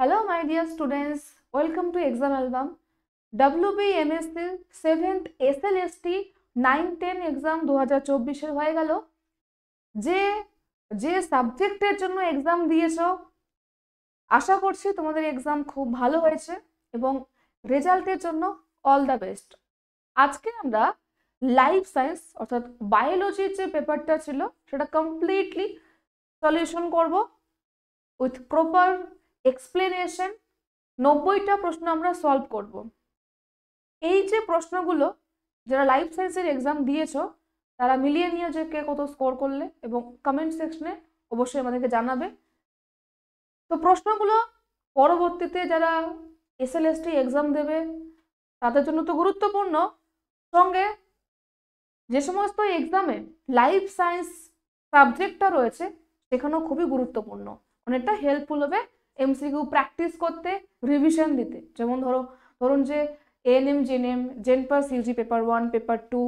Hello my dear students, welcome to exam album. WBMSC 7th SLST 9-10 exam 2024 এর হয়ে গেল যে যে সাবজেক্টের জন্য এক্সাম দিয়েছ আশা করছি তোমাদের এক্সাম খুব ভালো হয়েছে এবং রেজাল্টের জন্য অল দ্য বেস্ট আজকে আমরা লাইফ সায়েন্স অর্থাৎ বায়োলজির যে পেপারটা ছিল সেটা কমপ্লিটলি সলিউশন করব উইথ প্রপার এক্সপ্লেনেশন নব্বইটা প্রশ্ন আমরা সলভ করব এই যে প্রশ্নগুলো যারা লাইফ সায়েন্সের এক্সাম দিয়েছ তারা মিলিয়ে নিয়ে যে কে কত স্কোর করলে এবং কমেন্ট সেকশনে অবশ্যই আমাদেরকে জানাবে তো প্রশ্নগুলো পরবর্তীতে যারা এসএলএসটি এক্সাম দেবে তাদের জন্য তো গুরুত্বপূর্ণ সঙ্গে যে সমস্ত এক্সামে লাইফ সায়েন্স সাবজেক্টটা রয়েছে সেখানেও খুবই গুরুত্বপূর্ণ অনেকটা হেল্পফুল হবে এমসিকিউ প্র্যাকটিস করতে রিভিশন দিতে যেমন ধরো ধরুন যে এএনএম জেএনএম পার সিউজি paper one paper two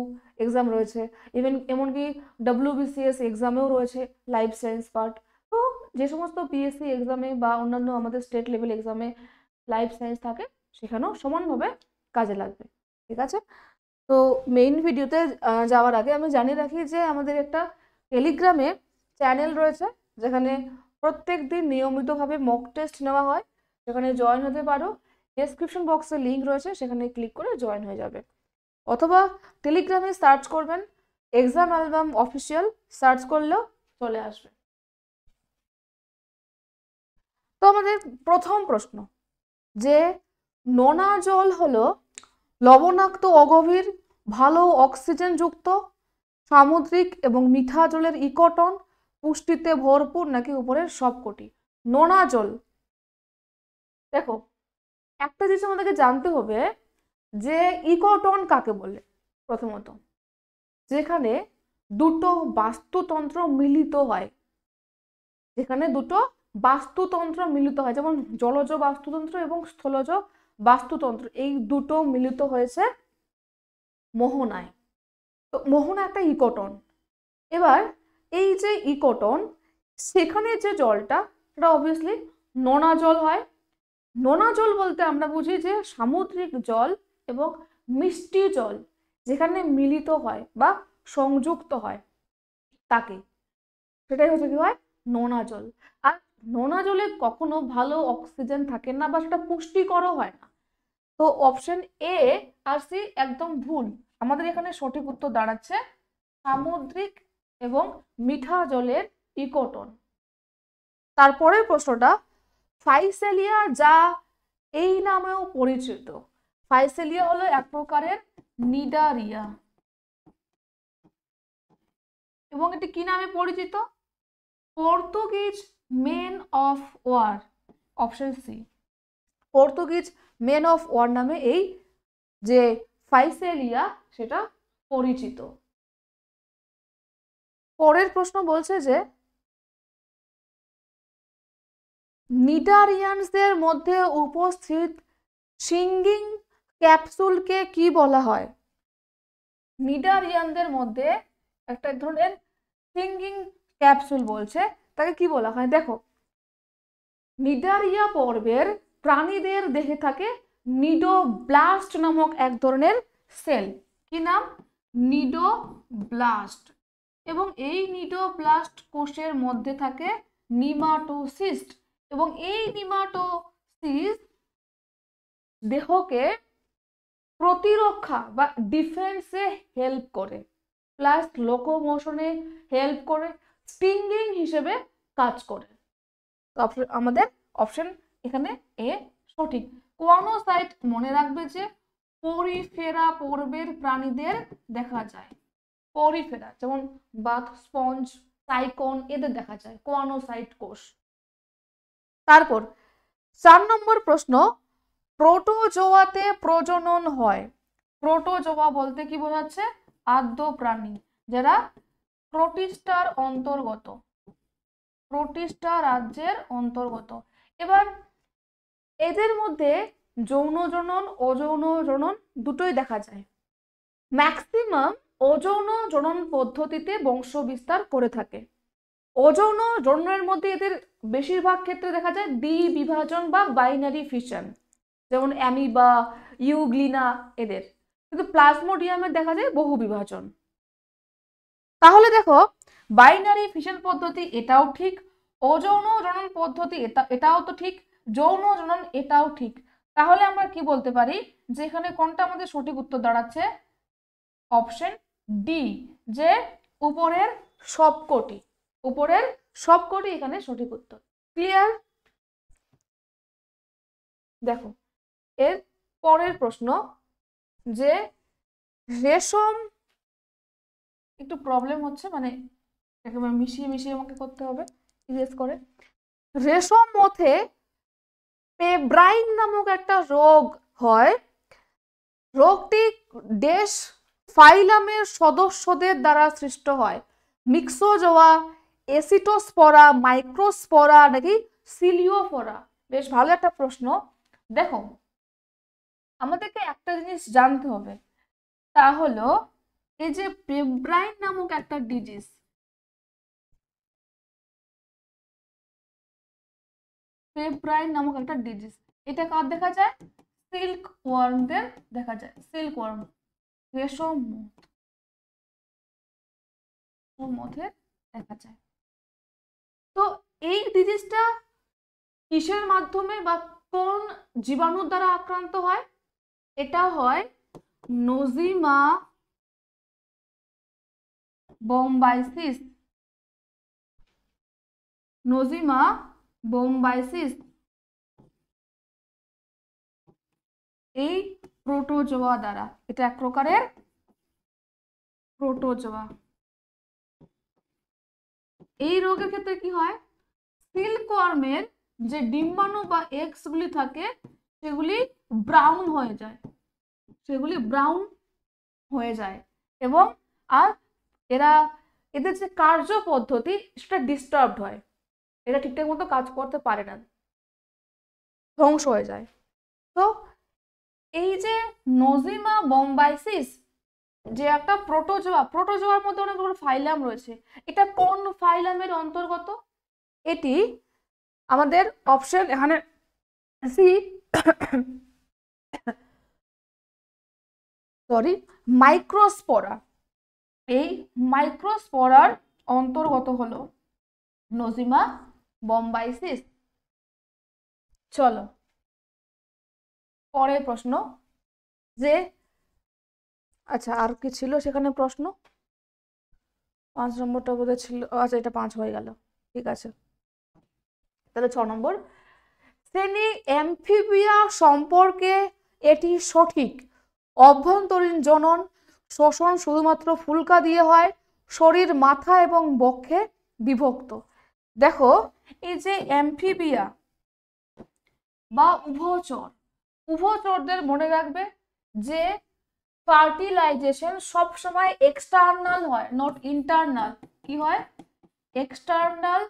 exam রয়েছে ইভেন এমনকি ডাব্লিউবিসিএস এক্সামেও রয়েছে লাইফ সায়েন্স পার্ট তো যে সমস্ত পিএসসি এক্সামে বা অন্যান্য আমাদের স্টেট লেভেল এক্সামে লাইফ সায়েন্স থাকে সেখানেও সমানভাবে কাজে লাগবে ঠিক আছে তো মেইন ভিডিওতে যাওয়ার আগে আমি জানিয়ে রাখি যে আমাদের একটা টেলিগ্রামে চ্যানেল রয়েছে যেখানে প্রত্যেক দিন নিয়মিতভাবে মক টেস্ট নেওয়া হয় সেখানে জয়েন হতে পারো ডেসক্রিপশন বক্সে লিঙ্ক রয়েছে সেখানে ক্লিক করে জয়েন হয়ে যাবে অথবা টেলিগ্রামে সার্চ করবেন এক্সাম অ্যালবাম অফিসিয়াল সার্চ করলেও চলে আসবে তো আমাদের প্রথম প্রশ্ন যে নোনা জল হলো লবণাক্ত অগভীর ভালো অক্সিজেনযুক্ত সামুদ্রিক এবং মিঠা জলের ইকটন পুষ্টিতে ভরপুর নাকি উপরের সবকটি নোনা জল দেখো একটা জিনিস আমাদেরকে জানতে হবে যে ইকোটন কাকে বলে প্রথমত যেখানে দুটো বাস্তুতন্ত্র মিলিত হয় যেখানে দুটো বাস্তুতন্ত্র মিলিত হয় যেমন জলজ বাস্তুতন্ত্র এবং স্থলজ বাস্তুতন্ত্র এই দুটো মিলিত হয়েছে মোহনায় তো মোহনা একটা ইকোটন এবার এই যে ইকোটন সেখানে যে জলটা সেটা অবভিয়াসলি নোনা জল হয় নোনা জল বলতে আমরা বুঝি যে সামুদ্রিক জল এবং মিষ্টি জল যেখানে মিলিত হয় বা সংযুক্ত হয় তাকে সেটাই হচ্ছে কি হয় নোনা জল আর নোনা জলে কখনো ভালো অক্সিজেন থাকে না বা সেটা পুষ্টিকরও হয় না তো অপশন এ আর সি একদম ভুল আমাদের এখানে সঠিক উত্তর দাঁড়াচ্ছে সামুদ্রিক এবং মিঠা জলের ইকোটন তারপরের প্রশ্নটা ফাইসেলিয়া যা এই নামেও পরিচিত ফাইসেলিয়া হলো এক প্রকারের নিডারিয়া এবং এটি কি নামে পরিচিত Portuguese man of war option C Portuguese man of war নামে এই যে ফাইসেলিয়া সেটা পরিচিত পরের প্রশ্ন বলছে যে নিডারিয়ানসদের মধ্যে উপস্থিত সিঙ্গিং ক্যাপসুলকে কি বলা হয় নিডারিয়ানদের মধ্যে একটা ধরনের সিঙ্গিং ক্যাপসুল বলছে তাকে কি বলা হয় দেখো নিডারিয়া পর্বের প্রাণীদের দেহে থাকে নিডো ব্লাস্ট নামক এক ধরনের সেল কি নাম নিডো ব্লাস্ট এবং এই নিডোপ্লাস্ট কোষের মধ্যে থাকে নিমাটোসিস্ট এবং এই নিমাটোসিস্ট দেহকে প্রতিরক্ষা বা ডিফেন্সে হেল্প করে প্লাস লোকোমোশনে হেল্প করে স্টিঙ্গিং হিসেবে কাজ করে আমাদের অপশন এখানে এ সঠিক কোয়ানোসাইট মনে রাখবে যে পরিফেরা পর্বের প্রাণীদের দেখা যায় পরিফেরা যেমন বাথ স্পঞ্জ সাইকন এদের দেখা যায় কোয়ানোসাইট কোষ তারপর চার নম্বর প্রশ্ন প্রোটোজোয়াতে প্রজনন হয় প্রোটোজোয়া বলতে কি বোঝাচ্ছে আদ্য প্রাণী যারা প্রোটিস্টার অন্তর্গত প্রোটিস্টা রাজ্যের অন্তর্গত এবার এদের মধ্যে যৌন জনন অযৌন জনন দুটোই দেখা যায় ম্যাক্সিমাম অযৌন জনন পদ্ধতিতে বংশ বিস্তার করে থাকে অযৌন জননের মধ্যে এদের বেশিরভাগ ক্ষেত্রে দেখা যায় দ্বি বিভাজন বা বাইনারি ফিশন যেমন অ্যামিবা ইউগ্লিনা এদের কিন্তু প্লাজমোডিয়ামের দেখা যায় বহু বিভাজন তাহলে দেখো বাইনারি ফিশন পদ্ধতি এটাও ঠিক অযৌন জনন পদ্ধতি এটা এটাও তো ঠিক যৌন জনন এটাও ঠিক তাহলে আমরা কি বলতে পারি যেখানে কোনটা আমাদের সঠিক উত্তর দাঁড়াচ্ছে অপশন ডি যে উপরের সবকটি উপরের সবকটি এখানে সঠিক উত্তর ক্লিয়ার দেখো এর পরের প্রশ্ন যে রেশম একটু প্রবলেম হচ্ছে মানে একেবারে মিশিয়ে মিশিয়ে আমাকে করতে হবে ইরেজ করে রেশম মধ্যে পেব্রাইন নামক একটা রোগ হয় রোগটি দেশ ফাইলামের সদস্যদের দ্বারা সৃষ্ট হয় মিক্সোজোয়া এসিটোস্পরা মাইক্রোস্পরা নাকি সিলিওফরা বেশ ভালো একটা প্রশ্ন দেখো আমাদেরকে একটা জিনিস জানতে হবে তা হলো এই যে পেব্রাইন নামক একটা ডিজিজ পেব্রাইন নামক একটা ডিজিজ এটা কার দেখা যায় সিল্ক ওয়ার্মদের দেখা যায় সিল্ক ওয়ার্ম রেশমমধ মধের দেখা যায় তো এই ডিজিজটা কিসের মাধ্যমে বা কোন জীবাণুর দ্বারা আক্রান্ত হয় এটা হয় নজিমা বোম্বাইসিস নজিমা বোম্বাইসিস এই প্রোটোজোয়া দ্বারা এটা এক প্রকারের প্রোটোজোয়া এই রোগের ক্ষেত্রে কি হয় কর্মের যে ডিম্বাণু বা এক্স গুলি থাকে সেগুলি ব্রাউন হয়ে যায় সেগুলি ব্রাউন হয়ে যায় এবং আর এরা এদের যে কার্য পদ্ধতি সেটা ডিস্টার্বড হয় এরা ঠিকঠাক মতো কাজ করতে পারে না ধ্বংস হয়ে যায় তো এই যে নজিমা বোম্বাইসিস যে একটা প্রোটোজোয়া প্রোটোজোয়ার মধ্যে অনেকগুলো ফাইলাম রয়েছে এটা কোন ফাইলামের অন্তর্গত এটি আমাদের অপশন এখানে সি সরি মাইক্রোস্পোরা এই মাইক্রোস্পোরার অন্তর্গত হলো নজিমা বোম্বাইসিস চলো পরের প্রশ্ন যে আচ্ছা আর কি ছিল সেখানে প্রশ্ন পাঁচ নম্বরটা বোধ ছিল আচ্ছা এটা পাঁচ হয়ে গেল ঠিক আছে তাহলে ছ নম্বর শ্রেণী অ্যাম্ফিবিয়া সম্পর্কে এটি সঠিক অভ্যন্তরীণ জনন শোষণ শুধুমাত্র ফুলকা দিয়ে হয় শরীর মাথা এবং বক্ষে বিভক্ত দেখো এই যে অ্যাম্ফিবিয়া বা উভচর উভচরদের মনে রাখবে যে ফার্টিলাইজেশন সবসময় এক্সটার্নাল হয় নট ইন্টারনাল কি হয় এক্সটার্নাল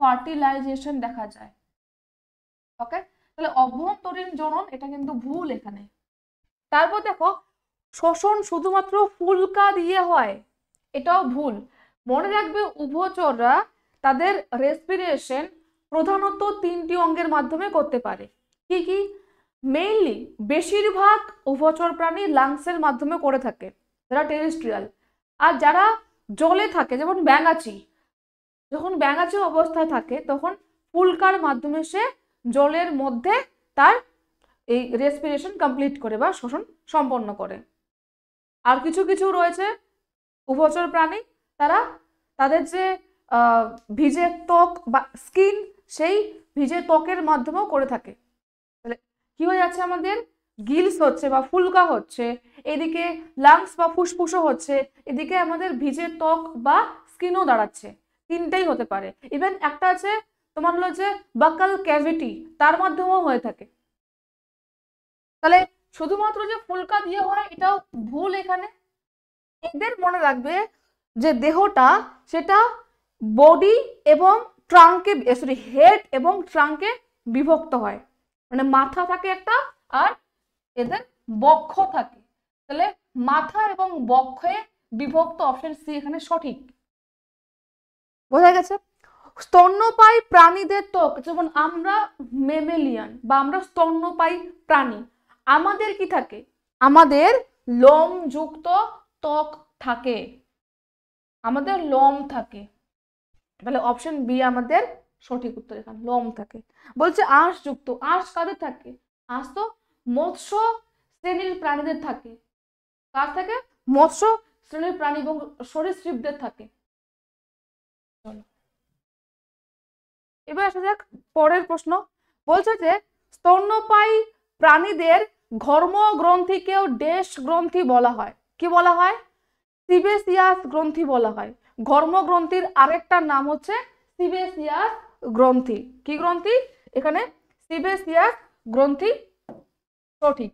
ফার্টিলাইজেশন দেখা যায় ওকে তাহলে অভ্যন্তরীণ জনন এটা কিন্তু ভুল এখানে তারপর দেখো শোষণ শুধুমাত্র ফুলকা দিয়ে হয় এটাও ভুল মনে রাখবে উভচররা তাদের রেসপিরেশন প্রধানত তিনটি অঙ্গের মাধ্যমে করতে পারে কি কি মেইনলি বেশিরভাগ উভচর প্রাণী লাংসের মাধ্যমে করে থাকে যারা টেরিস্ট্রিয়াল আর যারা জলে থাকে যেমন ব্যাঙাচি যখন ব্যাঙাচি অবস্থায় থাকে তখন ফুলকার মাধ্যমে সে জলের মধ্যে তার এই রেসপিরেশন কমপ্লিট করে বা শোষণ সম্পন্ন করে আর কিছু কিছু রয়েছে উভচর প্রাণী তারা তাদের যে ভিজে ত্বক বা স্কিন সেই ভিজে ত্বকের মাধ্যমেও করে থাকে কি হয়ে যাচ্ছে আমাদের গিলস হচ্ছে বা ফুলকা হচ্ছে এদিকে লাংস বা ফুসফুসও হচ্ছে এদিকে আমাদের ভিজে ত্বক বা স্কিনও দাঁড়াচ্ছে তিনটাই হতে পারে ইভেন একটা আছে তোমার হলো যে বাকাল ক্যাভিটি তার মাধ্যমেও হয়ে থাকে তাহলে শুধুমাত্র যে ফুলকা দিয়ে হয় এটাও ভুল এখানে এদের মনে রাখবে যে দেহটা সেটা বডি এবং ট্রাঙ্কে সরি হেড এবং ট্রাঙ্কে বিভক্ত হয় মানে মাথা থাকে একটা আর এদের বক্ষ থাকে তাহলে মাথা এবং বক্ষে বিভক্ত অপশন সি এখানে সঠিক বোঝা গেছে স্তন্যপায়ী প্রাণীদের ত্বক যেমন আমরা মেমেলিয়ান বা আমরা স্তন্যপায়ী প্রাণী আমাদের কি থাকে আমাদের লোমযুক্ত ত্বক থাকে আমাদের লোম থাকে তাহলে অপশন বি আমাদের সঠিক উত্তর এখানে লম থাকে বলছে আঁশ যুক্ত আঁশ কাদের থাকে আঁশ তো মৎস্য শ্রেণীর প্রাণীদের থাকে কার থাকে মৎস্য শ্রেণীর প্রাণী এবং সরীসৃপদের থাকে এবার আসা যাক পরের প্রশ্ন বলছে যে স্তন্যপায়ী প্রাণীদের ঘর্ম গ্রন্থিকেও দেশ গ্রন্থি বলা হয় কি বলা হয় সিবেসিয়াস গ্রন্থি বলা হয় ঘর্ম গ্রন্থির আরেকটা নাম হচ্ছে সিবেসিয়াস গ্রন্থি কি গ্রন্থি এখানে সিবেসিয়াস গ্রন্থি সঠিক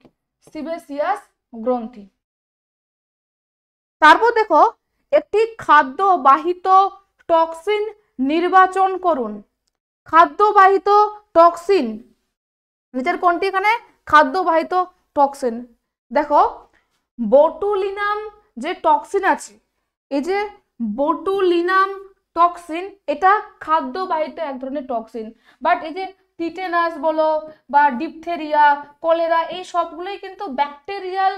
সিবেসিয়াস গ্রন্থি তারপর দেখো একটি খাদ্য বাহিত টক্সিন নির্বাচন করুন খাদ্যবাহিত টক্সিন নিচের কোনটি এখানে খাদ্যবাহিত টক্সিন দেখো বটুলিনাম যে টক্সিন আছে এই যে বটুলিনাম টক্সিন এটা খাদ্যবাহিত এক ধরনের টক্সিন বাট এই যে টিটেনাস বলো বা ডিপথেরিয়া কলেরা এই সবগুলোই কিন্তু bacterial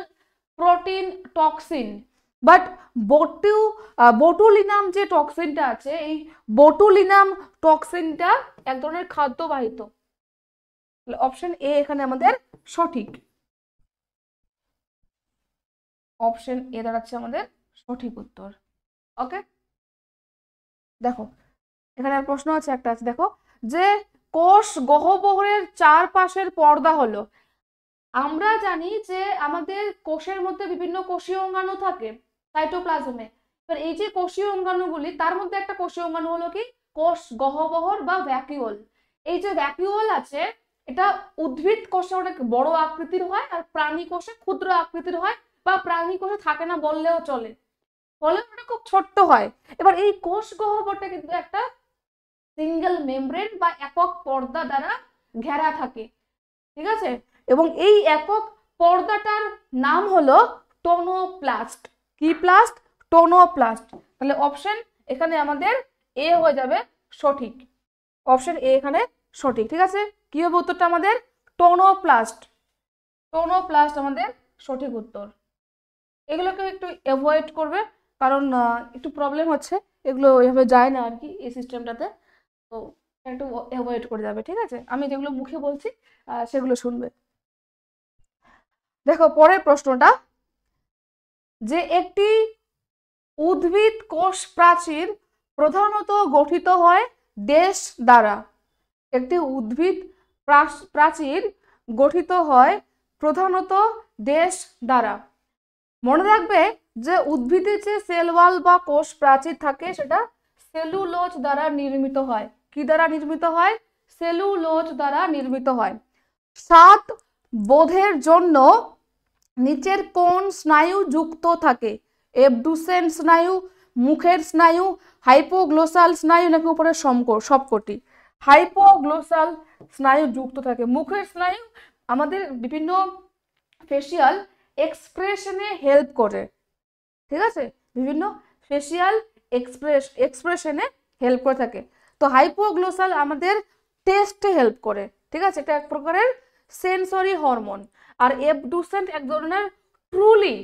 protein toxin but botu botulinum যে টক্সিনটা আছে এই বটুলিনাম টক্সিনটা এক ধরনের খাদ্যবাহিত অপশন এ এখানে আমাদের সঠিক অপশন এ দাঁড়াচ্ছে আমাদের সঠিক উত্তর ওকে দেখো এখানে আর প্রশ্ন আছে একটা আছে দেখো যে কোষ গহ্বরের চারপাশের পর্দা হলো আমরা জানি যে আমাদের কোষের মধ্যে বিভিন্ন কোষীয় অঙ্গাণু থাকে সাইটোপ্লাজমে এবার এই যে কোষীয় অঙ্গাণুগুলি তার মধ্যে একটা কোষীয় অঙ্গাণু হলো কি কোষ গহবহর বা ভ্যাকিউল এই যে ভ্যাকিউল আছে এটা উদ্ভিদ কোষে অনেক বড় আকৃতির হয় আর প্রাণী কোষে ক্ষুদ্র আকৃতির হয় বা প্রাণী কোষে থাকে না বললেও চলে ফলে খুব ছোট্ট হয় এবার এই কোষ গহ্বরটা কিন্তু একটা সিঙ্গেল মেমব্রেন বা একক পর্দা দ্বারা ঘেরা থাকে ঠিক আছে এবং এই একক পর্দাটার নাম হলো টোনোপ্লাস্ট কি প্লাস্ট টোনোপ্লাস্ট তাহলে অপশন এখানে আমাদের এ হয়ে যাবে সঠিক অপশন এ এখানে সঠিক ঠিক আছে কি হবে উত্তরটা আমাদের টোনোপ্লাস্ট টোনোপ্লাস্ট আমাদের সঠিক উত্তর এগুলোকে একটু অ্যাভয়েড করবে কারণ একটু প্রবলেম হচ্ছে এগুলো ওইভাবে যায় না আর কি এই সিস্টেমটাতে তো একটু অ্যাভয়েড করে যাবে ঠিক আছে আমি যেগুলো মুখে বলছি সেগুলো শুনবে দেখো পরের প্রশ্নটা যে একটি উদ্ভিদ কোষ প্রাচীর প্রধানত গঠিত হয় দেশ দ্বারা একটি উদ্ভিদ প্রাচীর গঠিত হয় প্রধানত দেশ দ্বারা মনে রাখবে যে উদ্ভিদের যে সেলওয়াল বা কোষ প্রাচীর থাকে সেটা সেলুলোজ দ্বারা নির্মিত হয় কি দ্বারা নির্মিত হয় সেলুলোজ দ্বারা নির্মিত হয় সাত বোধের জন্য নিচের কোন স্নায়ু যুক্ত থাকে এবডুসেন স্নায়ু মুখের স্নায়ু হাইপোগ্লোসাল স্নায়ু নাকি উপরে সমকর সবকটি হাইপোগ্লোসাল স্নায়ু যুক্ত থাকে মুখের স্নায়ু আমাদের বিভিন্ন ফেসিয়াল এক্সপ্রেশনে হেল্প করে ঠিক আছে বিভিন্ন ফেসিয়াল এক্সপ্রেস এক্সপ্রেশনে হেল্প করে থাকে তো হাইপোগ্লোসাল আমাদের টেস্টে হেল্প করে ঠিক আছে এটা এক প্রকারের সেন্সরি হরমোন আর এবডুসেন্ট এক ধরনের ট্রুলি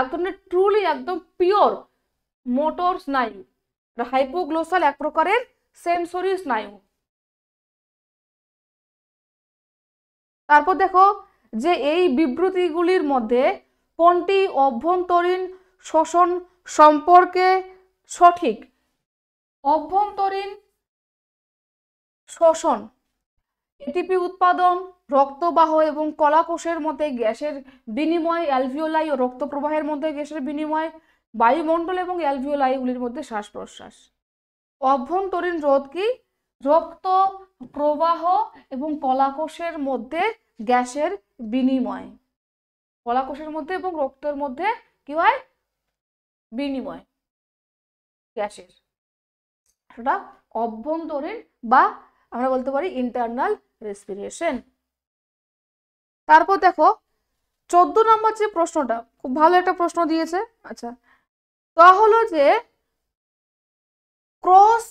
এক ধরনের ট্রুলি একদম পিওর মোটর স্নায়ু হাইপোগ্লোসাল এক প্রকারের সেন্সরি স্নায়ু তারপর দেখো যে এই বিবৃতিগুলির মধ্যে কোনটি অভ্যন্তরীণ শোষণ সম্পর্কে সঠিক অভ্যন্তরীণ শোষণ এটিপি উৎপাদন রক্তবাহ এবং কলাকোষের মধ্যে গ্যাসের বিনিময় অ্যালভিওলাই ও রক্ত প্রবাহের মধ্যে গ্যাসের বিনিময় বায়ুমণ্ডল এবং অ্যালভিওলাইগুলির মধ্যে শ্বাস প্রশ্বাস অভ্যন্তরীণ রোধ কি রক্ত প্রবাহ এবং কলাকোষের মধ্যে গ্যাসের বিনিময় কলাকোষের মধ্যে এবং রক্তের মধ্যে কি হয় বিনিময় গ্যাসের সেটা অভ্যন্তরীণ বা আমরা বলতে পারি ইন্টারনাল রেসপিরেশন তারপর দেখো চোদ্দ নম্বর যে প্রশ্নটা খুব ভালো একটা প্রশ্ন দিয়েছে আচ্ছা তা হলো যে ক্রস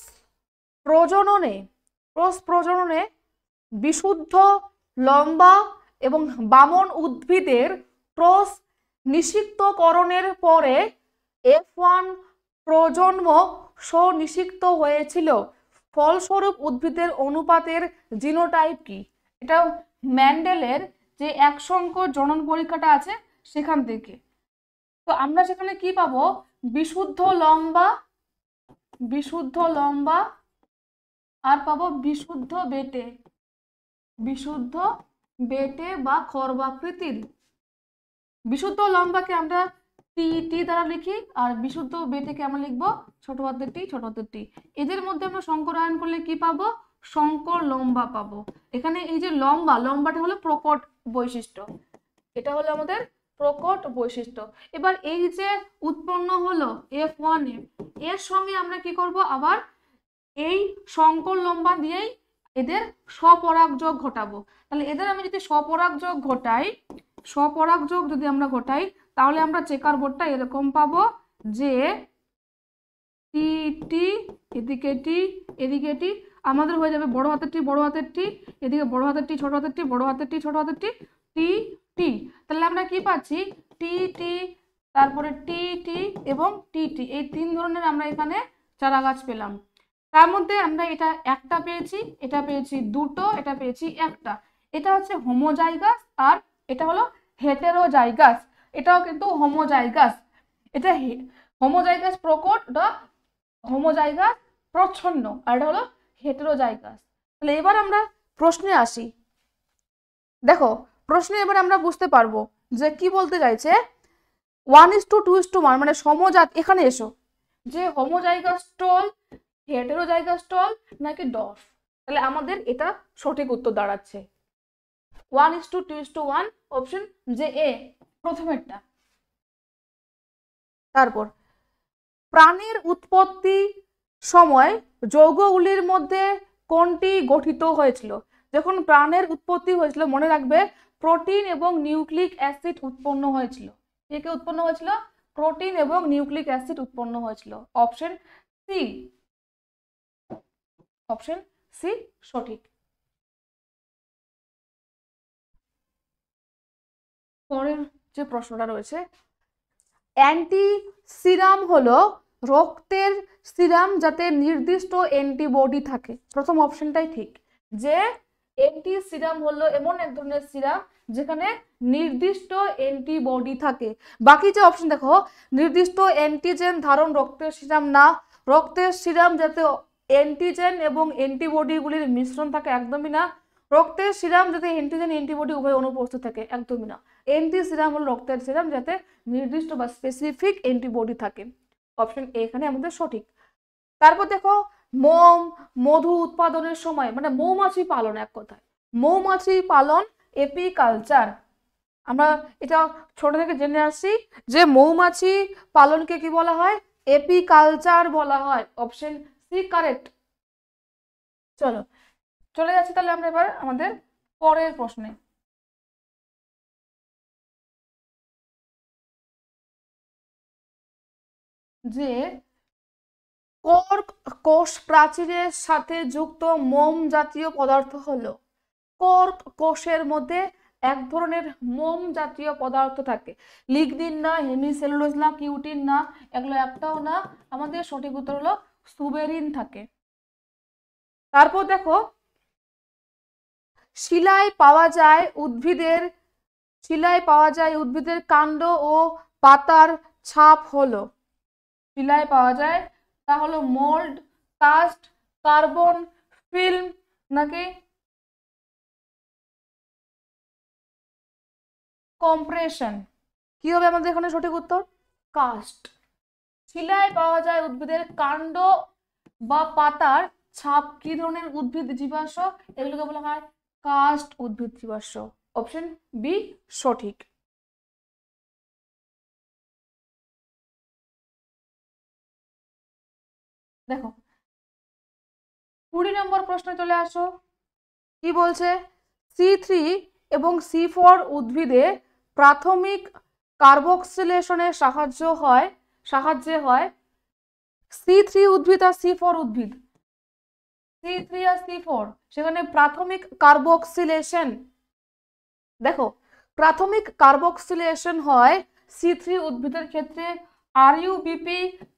প্রজননে ক্রস প্রজননে বিশুদ্ধ লম্বা এবং বামন উদ্ভিদের ক্রস নিষিক্তকরণের পরে এফ ওয়ান প্রজন্ম স্বনিষিক্ত হয়েছিল ফলস্বরূপ উদ্ভিদের অনুপাতের জিনোটাইপ কি এটা ম্যান্ডেলের যে এক সংকর জনন পরীক্ষাটা আছে সেখান থেকে তো আমরা সেখানে কি পাবো বিশুদ্ধ লম্বা বিশুদ্ধ লম্বা আর পাবো বিশুদ্ধ বেটে বিশুদ্ধ বেটে বা খরবাকৃতির বিশুদ্ধ লম্বাকে আমরা টি টি দ্বারা লিখি আর বিশুদ্ধ বেটিকে আমরা লিখবো ছোট হাতের টি ছোট হাতের টি এদের মধ্যে আমরা শঙ্করায়ন করলে কি পাবো শঙ্কর লম্বা পাবো এখানে এই যে লম্বা লম্বাটা হলো প্রকট বৈশিষ্ট্য এটা হলো আমাদের প্রকট বৈশিষ্ট্য এবার এই যে উৎপন্ন হলো এফ ওয়ান এফ এর সঙ্গে আমরা কি করব আবার এই শঙ্কর লম্বা দিয়েই এদের স্বপরাগযোগ ঘটাবো তাহলে এদের আমি যদি স্বপরাগযোগ ঘটাই স্বপরাগযোগ যদি আমরা ঘটাই তাহলে আমরা চেকার বোর্ডটা এরকম পাবো যে টি টি এদিকে টি এদিকে টি আমাদের হয়ে যাবে বড় হাতের টি বড় হাতের টি এদিকে বড় হাতের টি ছোট হাতের টি বড় হাতের টি ছোট হাতের টি টি টি তাহলে আমরা কি পাচ্ছি টি টি তারপরে টি টি এবং টি টি এই তিন ধরনের আমরা এখানে চারা গাছ পেলাম তার মধ্যে আমরা এটা একটা পেয়েছি এটা পেয়েছি দুটো এটা পেয়েছি একটা এটা হচ্ছে হোমো জায়গাস আর এটা হলো হেটেরো জায়গাস এটাও কিন্তু হোমোজাইগাস এটা হোমোজাইগাস প্রকট এটা হোমোজাইগাস প্রচ্ছন্ন আর এটা হলো হেটেরোজাইগাস তাহলে এবার আমরা প্রশ্নে আসি দেখো প্রশ্নে এবার আমরা বুঝতে পারবো যে কি বলতে চাইছে one is to two is to one মানে সমজাত এখানে এসো যে হোমোজাইগাস স্টল হেটেরোজাইগাস স্টল নাকি ডফ তাহলে আমাদের এটা সঠিক উত্তর দাঁড়াচ্ছে one is to two is to one option যে এ প্রথমেরটা তারপর প্রাণীর উৎপত্তি সময় যৌগগুলির মধ্যে কোনটি গঠিত হয়েছিল যখন প্রাণের উৎপত্তি হয়েছিল মনে রাখবে প্রোটিন এবং নিউক্লিক অ্যাসিড উৎপন্ন হয়েছিল কে কে উৎপন্ন হয়েছিল প্রোটিন এবং নিউক্লিক অ্যাসিড উৎপন্ন হয়েছিল অপশন সি অপশন সি সঠিক পরের যে প্রশ্নটা রয়েছে অ্যান্টি সিরাম হলো রক্তের সিরাম যাতে নির্দিষ্ট অ্যান্টিবডি থাকে প্রথম অপশনটাই ঠিক যে অ্যান্টি সিরাম হলো এমন এক ধরনের সিরাম যেখানে নির্দিষ্ট অ্যান্টিবডি থাকে বাকি যে অপশন দেখো নির্দিষ্ট অ্যান্টিজেন ধারণ রক্তের সিরাম না রক্তের সিরাম যাতে অ্যান্টিজেন এবং অ্যান্টিবডিগুলির মিশ্রণ থাকে একদমই না রক্তের সিরাম যাতে অ্যান্টিজেন অ্যান্টিবডি উভয় অনুপস্থিত থাকে একদমই না এন্টি সিরাম হল রক্তের সিরাম যাতে নির্দিষ্ট বা স্পেসিফিক অ্যান্টিবডি থাকে অপশন এ এখানে আমাদের সঠিক তারপর দেখো মোম মধু উৎপাদনের সময় মানে মৌমাছি পালন এক কথায় মৌমাছি পালন এপিকালচার আমরা এটা ছোট থেকে জেনে আসছি যে মৌমাছি পালনকে কি বলা হয় এপিকালচার বলা হয় অপশন সি কারেক্ট চলো চলে যাচ্ছি তাহলে আমরা এবার আমাদের পরের প্রশ্নে যে কর্ক কোষ প্রাচীরের সাথে যুক্ত মোম জাতীয় পদার্থ হলো কর্ক কোষের মধ্যে এক ধরনের মোম জাতীয় পদার্থ থাকে লিগদিন না হেমিসেলুলোজ না কিউটিন না এগুলো একটাও না আমাদের সঠিক উত্তর হলো সুবেরিন থাকে তারপর দেখো শিলায় পাওয়া যায় উদ্ভিদের শিলায় পাওয়া যায় উদ্ভিদের কাণ্ড ও পাতার ছাপ হলো শিলায় পাওয়া যায় তা হলো মোল্ড কাস্ট কার্বন ফিল্ম নাকি কম্প্রেশন কি হবে আমাদের এখানে সঠিক উত্তর কাস্ট শিলায় পাওয়া যায় উদ্ভিদের কাণ্ড বা পাতার ছাপ কি ধরনের উদ্ভিদ জীবাশ্ম এগুলোকে বলা হয় কাস্ট উদ্ভিদ জীবাশ্ম অপশন বি সঠিক দেখো কুড়ি নম্বর প্রশ্নে চলে আসো কি বলছে সি থ্রি এবং সি ফোর উদ্ভিদে প্রাথমিক কার্বক্সিলেশনে সাহায্য হয় সাহায্যে হয় সি থ্রি উদ্ভিদ আর সি ফোর উদ্ভিদ সি থ্রি আর সি ফোর সেখানে প্রাথমিক কার্বক্সিলেশন দেখো প্রাথমিক কার্বক্সিলেশন হয় সি থ্রি উদ্ভিদের ক্ষেত্রে আর ইউবিপি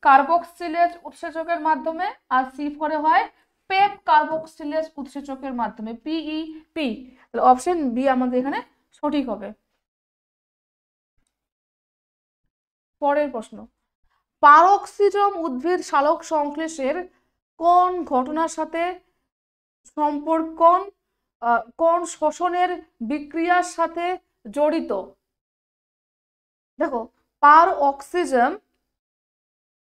কার্বক্সিলেজ উৎসেচকের মাধ্যমে আর সি ফোরে হয় পেপ কার্বক্সিলেজ উৎসেচকের মাধ্যমে পিইপি e তাহলে অপশন বি আমাদের এখানে সঠিক হবে পরের প্রশ্ন পারক্সিজম উদ্ভিদ শালক সংশ্লেষের কোন ঘটনার সাথে সম্পর্ক কোন শ্বসনের বিক্রিয়ার সাথে জড়িত দেখো পার অক্সিজম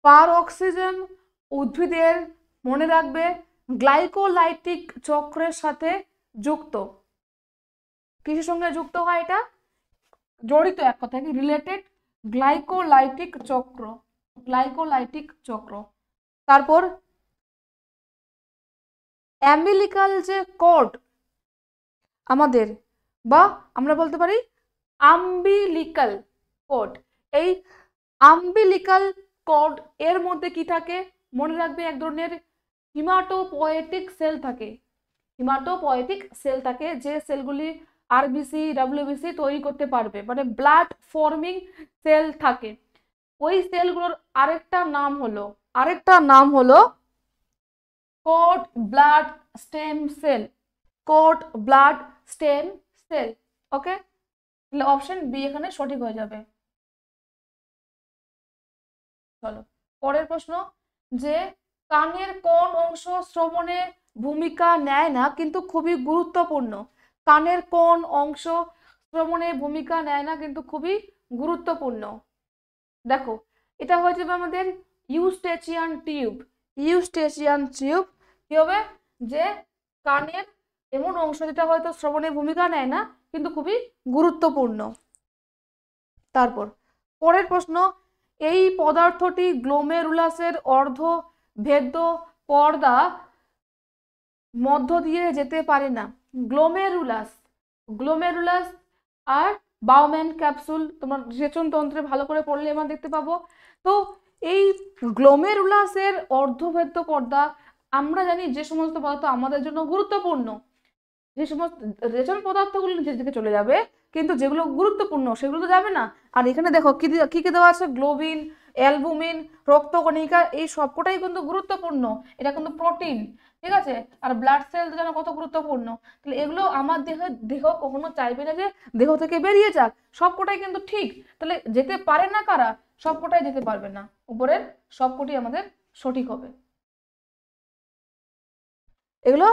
পার অক্সিজেন উদ্ভিদের মনে রাখবে গ্লাইকোলাইটিক চক্রের সাথে যুক্ত কৃষির সঙ্গে যুক্ত হয় এটা জড়িত এক কথা রিলেটেড গ্লাইকোলাইটিক চক্র গ্লাইকোলাইটিক চক্র তারপর অ্যাম্বিলিক্যাল যে কর্ড আমাদের বা আমরা বলতে পারি আম্বিলিকাল কর্ড এই আম্বিলিকাল কড এর মধ্যে কি থাকে মনে রাখবে এক ধরনের হিমাটোপোয়েটিক সেল থাকে হিমাটোপোয়েটিক সেল থাকে যে সেলগুলি আরবিসি ডাব্লিউবিসি তৈরি করতে পারবে মানে ব্লাড ফর্মিং সেল থাকে ওই সেলগুলোর আরেকটা নাম হলো আরেকটা নাম হলো cord blood stem cell cord blood stem cell okay option B এখানে সঠিক হয়ে যাবে চলো পরের প্রশ্ন যে কানের কোন অংশ শ্রবণে ভূমিকা নেয় না কিন্তু খুবই গুরুত্বপূর্ণ কানের কোন অংশ শ্রবণে ভূমিকা নেয় না কিন্তু খুবই গুরুত্বপূর্ণ দেখো এটা হয়েছে আমাদের ইউস্টেচিয়ান টিউব ইউস্টেচিয়ান টিউব কি হবে যে কানের এমন অংশ যেটা হয়তো শ্রবণের ভূমিকা নেয় না কিন্তু খুবই গুরুত্বপূর্ণ তারপর পরের প্রশ্ন এই পদার্থটি গ্লোমেরুলাসের অর্ধ ভেদ্য পর্দা মধ্য দিয়ে যেতে পারে না গ্লোমেরুলাস গ্লোমেরুলাস আর বাউম্যান ক্যাপসুল তোমার রেচন তন্ত্রে ভালো করে পড়লে আমরা দেখতে পাবো তো এই গ্লোমেরুলাসের অর্ধভেদ্য পর্দা আমরা জানি যে সমস্ত পদার্থ আমাদের জন্য গুরুত্বপূর্ণ যে সমস্ত রেচন পদার্থগুলো নিজের দিকে চলে যাবে কিন্তু যেগুলো গুরুত্বপূর্ণ সেগুলো তো যাবে না আর এখানে দেখো কী কী কী দেওয়া আছে গ্লোবিন অ্যালবুমিন রক্তকণিকা এই সবকটাই কিন্তু গুরুত্বপূর্ণ এটা কিন্তু প্রোটিন ঠিক আছে আর ব্লাড সেল তো কত গুরুত্বপূর্ণ তাহলে এগুলো আমার দেহ দেহ কখনো চাইবে না যে দেহ থেকে বেরিয়ে যাক সবকটাই কিন্তু ঠিক তাহলে যেতে পারে না কারা সবকটাই যেতে পারবে না উপরের সবকটি আমাদের সঠিক হবে এগুলো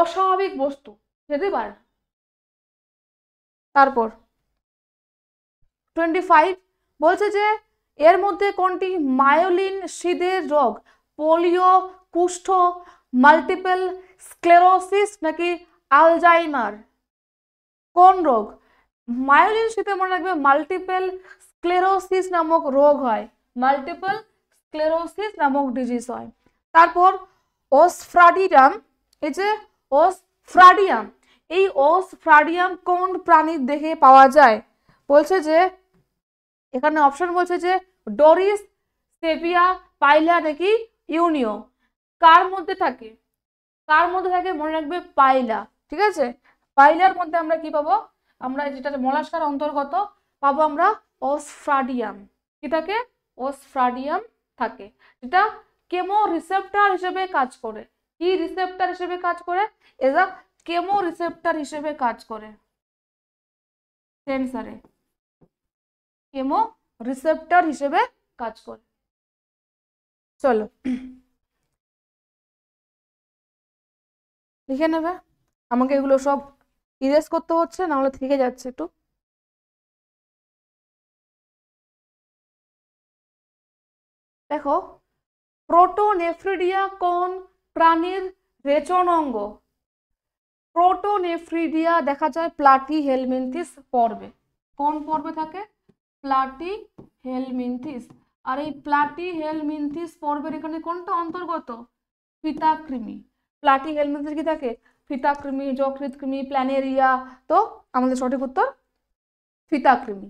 অস্বাভাবিক বস্তু যেতে পারে না তারপর টোয়েন্টি ফাইভ বলছে যে এর মধ্যে কোনটি মায়োলিন সিদের রোগ পোলিও কুষ্ঠ মাল্টিপেল স্ক্লেরোসিস নাকি আলজাইমার কোন রোগ মায়োলিন শীতে মনে রাখবে মাল্টিপেল স্ক্লেরোসিস নামক রোগ হয় মাল্টিপেল স্ক্লেরোসিস নামক ডিজিজ হয় তারপর ওসফ্রাডিডাম এই যে ওসফ্রাডিয়াম এই ওস ফ্রাডিয়াম কোন প্রাণীর দেহে পাওয়া যায় বলছে যে এখানে অপশন বলছে যে ডোরিস সেভিয়া পাইলা নাকি ইউনিও কার মধ্যে থাকে কার মধ্যে থাকে মনে রাখবে পাইলা ঠিক আছে পাইলার মধ্যে আমরা কি পাবো আমরা যেটা মলাস্কার অন্তর্গত পাবো আমরা অসফ্রাডিয়াম কি থাকে অসফ্রাডিয়াম থাকে যেটা কেমো রিসেপ্টার হিসেবে কাজ করে কি রিসেপ্টার হিসেবে কাজ করে এজ আ কেমো রিসেপ্টার হিসেবে কাজ করে সেন্সারে কেমো রিসেপ্টার হিসেবে কাজ করে চলো লিখে নেবে আমাকে এগুলো সব ইরেজ করতে হচ্ছে না হলে থেকে যাচ্ছে একটু দেখো প্রোটোনেফ্রিডিয়া কোন প্রাণীর রেচন অঙ্গ প্রোটোনেফ্রিডিয়া দেখা যায় প্লাটি হেলমিনথিস পর্বে কোন পর্বে থাকে প্লাটি হেলমিনথিস আর এই প্লাটি হেলমিনথিস পর্বের এখানে কোনটা অন্তর্গত ফিতাকৃমি প্লাটি হেলমিনথিস কি থাকে ফিতাকৃমি যকৃতকৃমি প্ল্যানেরিয়া তো আমাদের সঠিক উত্তর ফিতাকৃমি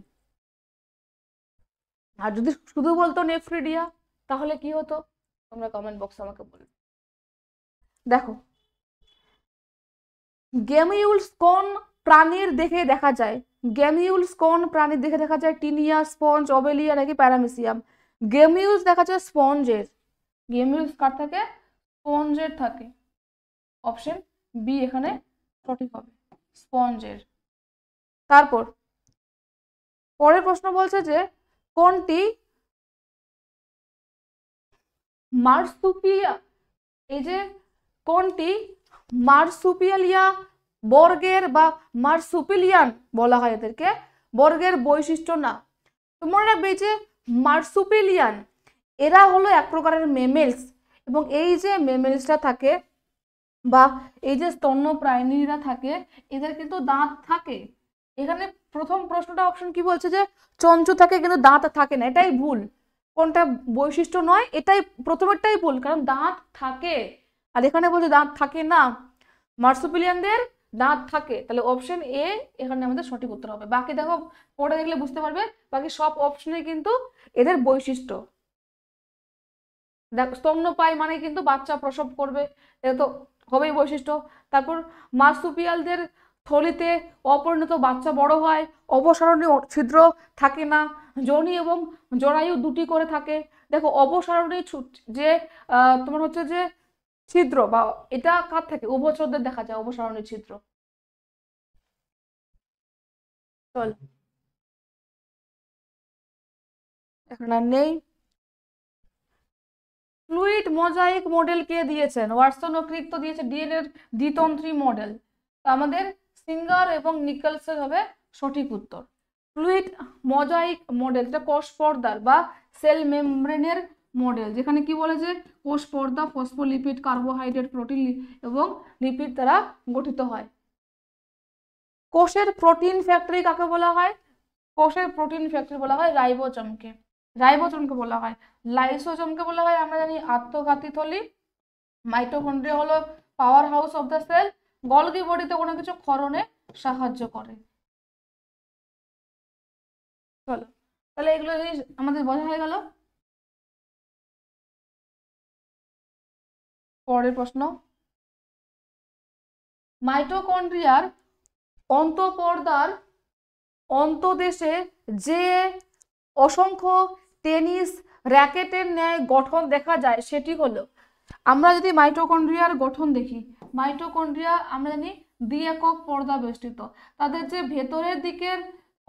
আর যদি শুধু বলতো নেফ্রিডিয়া তাহলে কি হতো তোমরা কমেন্ট বক্সে আমাকে বলবে দেখো গ্যামিউলস কোন প্রাণীর দেখে দেখা যায় গ্যামিউলস কোন প্রাণীর দেখে দেখা যায় টিনিয়া স্পঞ্জ অবেলিয়া নাকি প্যারামিসিয়াম গেমিউলস দেখা যায় স্পঞ্জের গেমিউলস কার থাকে স্পঞ্জের থাকে অপশন বি এখানে সঠিক হবে স্পঞ্জের তারপর পরের প্রশ্ন বলছে যে কোনটি মার্সুপিয়া এই যে কোনটি মার্সুপিয়ালিয়া বর্গের বা মার্সুপিলিয়ান বলা হয় এদেরকে বর্গের বৈশিষ্ট্য না তো মনে রাখবে যে মার্সুপিলিয়ান এরা হলো এক প্রকারের মেমেলস এবং এই যে মেমেলসটা থাকে বা এই যে স্তন্য প্রাণীরা থাকে এদের কিন্তু দাঁত থাকে এখানে প্রথম প্রশ্নটা অপশন কি বলছে যে চঞ্চ থাকে কিন্তু দাঁত থাকে না এটাই ভুল কোনটা বৈশিষ্ট্য নয় এটাই প্রথমেরটাই ভুল কারণ দাঁত থাকে আর এখানে বলছে দাঁত থাকে না মার্সুপিলিয়ানদের দাঁত থাকে তাহলে অপশন এ এখানে আমাদের সঠিক উত্তর হবে বাকি দেখো পড়ে দেখলে বুঝতে পারবে বাকি সব অপশনে কিন্তু এদের বৈশিষ্ট্য দেখো স্তন্যপায়ী মানে কিন্তু বাচ্চা প্রসব করবে এটা তো হবেই বৈশিষ্ট্য তারপর মার্সুপিয়ালদের থলিতে অপরিণত বাচ্চা বড় হয় অবসরণীয় ছিদ্র থাকে না যোনি এবং জরায়ু দুটি করে থাকে দেখো অবসরণীয় যে তোমার হচ্ছে যে ছিদ্র বা এটা কার থেকে উভচরদের দেখা যায় অবসরণের ছিদ্র চল এখন আর নেই ফ্লুইড মোজাইক মডেল কে দিয়েছেন ওয়াটসন ও ক্রিক তো দিয়েছে ডিএন দ্বিতন্ত্রী মডেল তো আমাদের সিঙ্গার এবং নিকলসের হবে সঠিক উত্তর ফ্লুইড মোজাইক মডেল যেটা কষপর্দার বা সেল মেমব্রেনের মডেল যেখানে কি বলে যে কোষ পর্দা ফসফোলিপিড কার্বোহাইড্রেট প্রোটিন এবং লিপিড দ্বারা গঠিত হয় কোষের প্রোটিন ফ্যাক্টরি কাকে বলা হয় কোষের প্রোটিন ফ্যাক্টরি বলা হয় রাইবোজমকে রাইবোজমকে বলা হয় লাইসোজমকে বলা হয় আমরা জানি আত্মঘাতী থলি মাইটোকন্ড্রিয়া হলো powerhouse of the cell Golgi বডিতে কোনো কিছু ক্ষরণে সাহায্য করে চলো তাহলে এগুলো জিনিস আমাদের বোঝা হয়ে গেল পরের প্রশ্ন মাইটোকন্ড্রিয়ার অন্তপর্দার অন্তদেশে যে অসংখ্য টেনিস র্যাকেটের ন্যায় গঠন দেখা যায় সেটি হলো আমরা যদি মাইটোকন্ড্রিয়ার গঠন দেখি মাইটোকন্ড্রিয়া আমরা জানি দ্বি একক পর্দা বেষ্টিত তাদের যে ভেতরের দিকের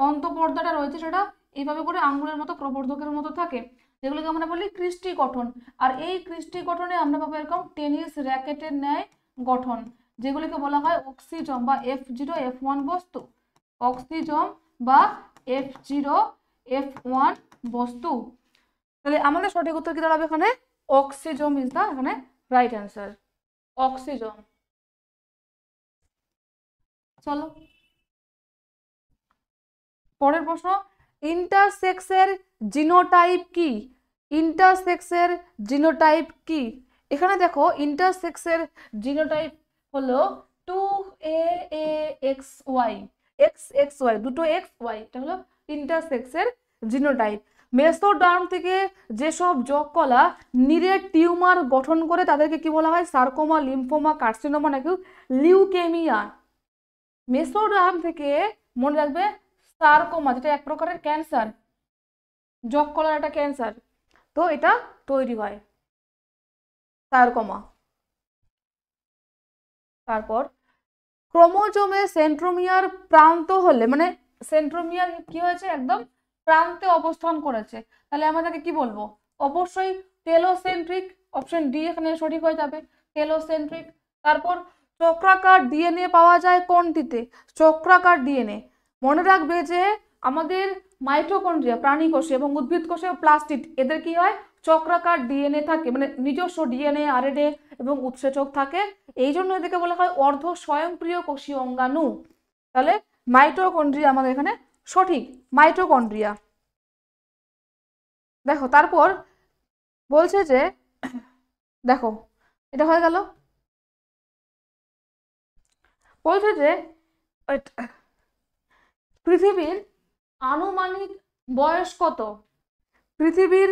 অন্তপর্দাটা রয়েছে সেটা এইভাবে করে আঙ্গুলের মতো প্রবর্ধকের মতো থাকে যেগুলোকে আমরা বলি কৃষ্টি গঠন আর এই কৃষ্টি গঠনে আমরা পাবো এরকম টেনিস র্যাকেটের ন্যায় গঠন যেগুলিকে বলা হয় অক্সিজম বা এফ জিরো এফ ওয়ান বস্তু অক্সিজম বা এফ জিরো এফ ওয়ান বস্তু তাহলে আমাদের সঠিক উত্তর কি দাঁড়াবে এখানে অক্সিজম ইজ দা এখানে রাইট অ্যান্সার অক্সিজম চলো পরের প্রশ্ন ইন্টারসেক্সের জিনোটাইপ কি ইন্টারসেক্সের জিনোটাইপ কি এখানে দেখো ইন্টারসেক্সের জিনোটাইপ হলো two A X Y X X Y দুটো এক্স ওয়াই এটা হলো ইন্টারসেক্সের জিনোটাইপ মেসোডার্ম থেকে যেসব যককলা নিরে টিউমার গঠন করে তাদেরকে কি বলা হয় সার্কোমা লিম্ফোমা কার্সিনোমা নাকি লিউকেমিয়া মেসোডার্ম থেকে মনে রাখবে সার্কোমা যেটা এক প্রকারের ক্যান্সার যকলার একটা ক্যান্সার তো এটা তৈরি হয় সারকমা তারপর ক্রোমোজোমে সেন্ট্রোমিয়ার প্রান্ত হলে মানে সেন্ট্রোমিয়ার কি হয়েছে একদম প্রান্তে অবস্থান করেছে তাহলে আমাদেরকে কি বলবো অবশ্যই টেলোসেন্ট্রিক অপশন ডি এখানে সঠিক হয়ে যাবে টেলোসেন্ট্রিক তারপর চক্রাকার ডিএনএ পাওয়া যায় কোনটিতে চক্রাকার ডিএনএ মনে রাখবে যে আমাদের মাইটোকন্ড্রিয়া প্রাণী কোষে এবং উদ্ভিদ কোষে প্লাস্টিড এদের কি হয় চক্রাকার ডিএনএ থাকে মানে নিজস্ব ডিএনএ আরএনএ এবং উৎসেচক থাকে এই জন্য এদেরকে বলা হয় অর্ধ স্বয়ংক্রিয় কোষীয় অঙ্গাণু তাহলে মাইট্রোকন্ড্রিয়া আমাদের এখানে সঠিক মাইট্রোকন্ড্রিয়া দেখো তারপর বলছে যে দেখো এটা হয়ে গেল বলছে যে পৃথিবীর আনুমানিক বয়স কত পৃথিবীর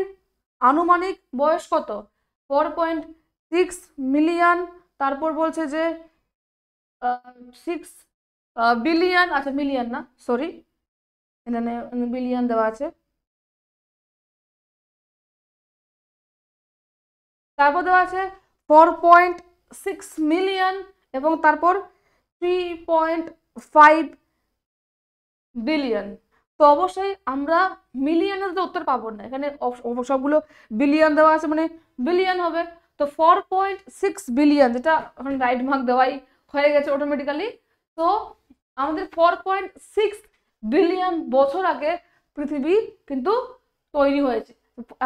আনুমানিক বয়স কত ফোর পয়েন্ট সিক্স মিলিয়ন তারপর বলছে যে সিক্স বিলিয়ন আচ্ছা মিলিয়ন না সরি এখানে বিলিয়ন দেওয়া আছে তারপর দেওয়া আছে ফোর পয়েন্ট সিক্স মিলিয়ন এবং তারপর থ্রি পয়েন্ট ফাইভ বিলিয়ন তো অবশ্যই আমরা মিলিয়নের তো উত্তর পাবো না এখানে সবগুলো বিলিয়ন দেওয়া আছে মানে বিলিয়ন হবে তো ফোর পয়েন্ট সিক্স বিলিয়ন যেটা এখন রাইট মার্ক দেওয়াই হয়ে গেছে অটোমেটিক্যালি তো আমাদের ফোর পয়েন্ট সিক্স বিলিয়ন বছর আগে পৃথিবী কিন্তু তৈরি হয়েছে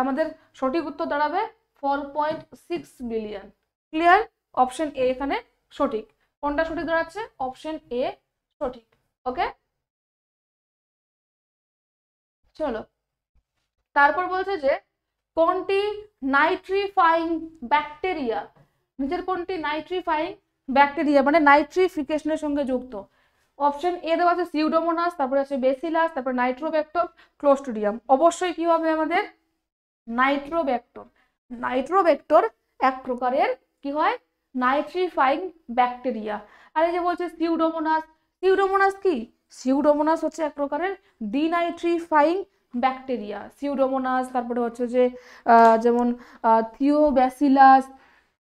আমাদের সঠিক উত্তর দাঁড়াবে four point six billion clear option A এখানে সঠিক কোনটা সঠিক দাঁড়াচ্ছে অপশন এ সঠিক ওকে চলো তারপর বলছে যে কোনটি নাইট্রিফাইং ব্যাকটেরিয়া নিচের কোনটি নাইট্রিফাইং ব্যাকটেরিয়া মানে নাইট্রিফিকেশনের সঙ্গে যুক্ত অপশন এ দেওয়া আছে সিউডোমোনাস তারপরে আছে বেসিলাস তারপরে নাইট্রোব্যাক্টম ক্লোস্টোডিয়াম অবশ্যই কি হবে আমাদের নাইট্রোব্যাক্টর নাইট্রোব্যাক্টর এক প্রকারের কি হয় নাইট্রিফাইং ব্যাকটেরিয়া আর এই যে বলছে সিউডোমোনাস সিউডোমোনাস কি সিউডোমোনাস হচ্ছে এক প্রকারের ডিনাইট্রিফাইং ব্যাকটেরিয়া সিউডোমোনাস তারপরে হচ্ছে যে যেমন থিওব্যাসিলাস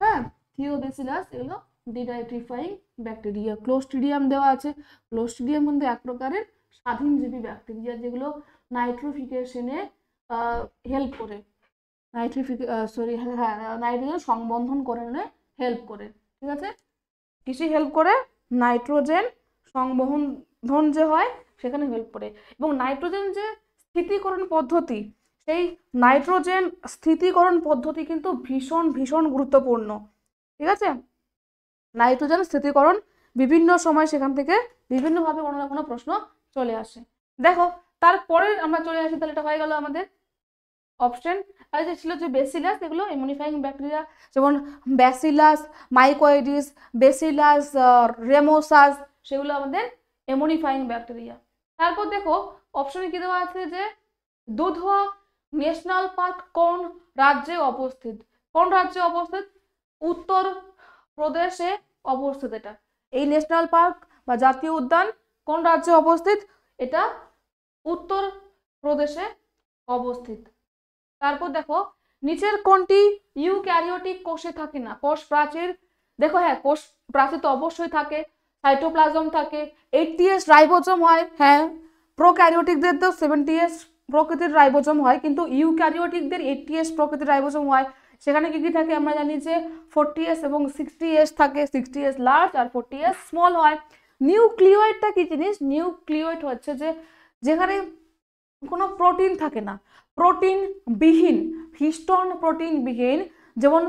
হ্যাঁ থিওব্যাসিলাস এগুলো ডিনাইট্রিফাইং ব্যাকটেরিয়া ক্লোস্টিডিয়াম দেওয়া আছে ক্লোস্টিডিয়াম কিন্তু এক প্রকারের স্বাধীনজীবী ব্যাকটেরিয়া যেগুলো নাইট্রোফিকেশনে হেল্প করে নাইট্রোফিক সরি হ্যাঁ নাইট্রোজেন হ্যাঁ, সংবন্ধন করে হেল্প মানে করে ঠিক আছে কিসে হেল্প করে নাইট্রোজেন সংবহন ধন যে হয় সেখানে হেল্প করে এবং নাইট্রোজেন যে স্থিতিকরণ পদ্ধতি সেই নাইট্রোজেন স্থিতিকরণ পদ্ধতি কিন্তু ভীষণ ভীষণ গুরুত্বপূর্ণ ঠিক আছে নাইট্রোজেন স্থিতিকরণ বিভিন্ন সময় সেখান থেকে বিভিন্নভাবে কোনো না কোনো প্রশ্ন চলে আসে দেখো তারপরে আমরা চলে আসি তাহলে এটা হয়ে গেল আমাদের অপশন আর যে ছিল যে বেসিলাস এগুলো ইমিউনিফাইং ব্যাকটেরিয়া যেমন ব্যাসিলাস মাইকোয়েডিস বেসিলাস রেমোসাস সেগুলো আমাদের এমোনিফাইং ব্যাকটেরিয়া তারপর দেখো অপশনে কী দেওয়া আছে যে দুধোয়া ন্যাশনাল পার্ক কোন রাজ্যে অবস্থিত কোন রাজ্যে অবস্থিত উত্তর প্রদেশে অবস্থিত এটা এই ন্যাশনাল পার্ক বা জাতীয় উদ্যান কোন রাজ্যে অবস্থিত এটা উত্তর প্রদেশে অবস্থিত তারপর দেখো নিচের কোনটি ইউক্যারিওটিক কোষে থাকে না কোষ প্রাচীর দেখো হ্যাঁ কোষ প্রাচীর তো অবশ্যই থাকে সাইটোপ্লাজম থাকে এইটটি এস রাইবোজম হয় হ্যাঁ প্রোক্যারিওটিকদের তো সেভেন্টি এস প্রকৃতির রাইবোজম হয় কিন্তু ক্যারিওটিকদের এইটটি এস প্রকৃতির রাইবোজম হয় সেখানে কী কী থাকে আমরা জানি যে ফোরটি এস এবং সিক্সটি এস থাকে সিক্সটি এস লার্জ আর ফোরটি এস স্মল হয় নিউক্লিওয়েডটা কী জিনিস নিউক্লিওয়েড হচ্ছে যে যেখানে কোনো প্রোটিন থাকে না প্রোটিন বিহীন হিস্টন প্রোটিন বিহীন যেমন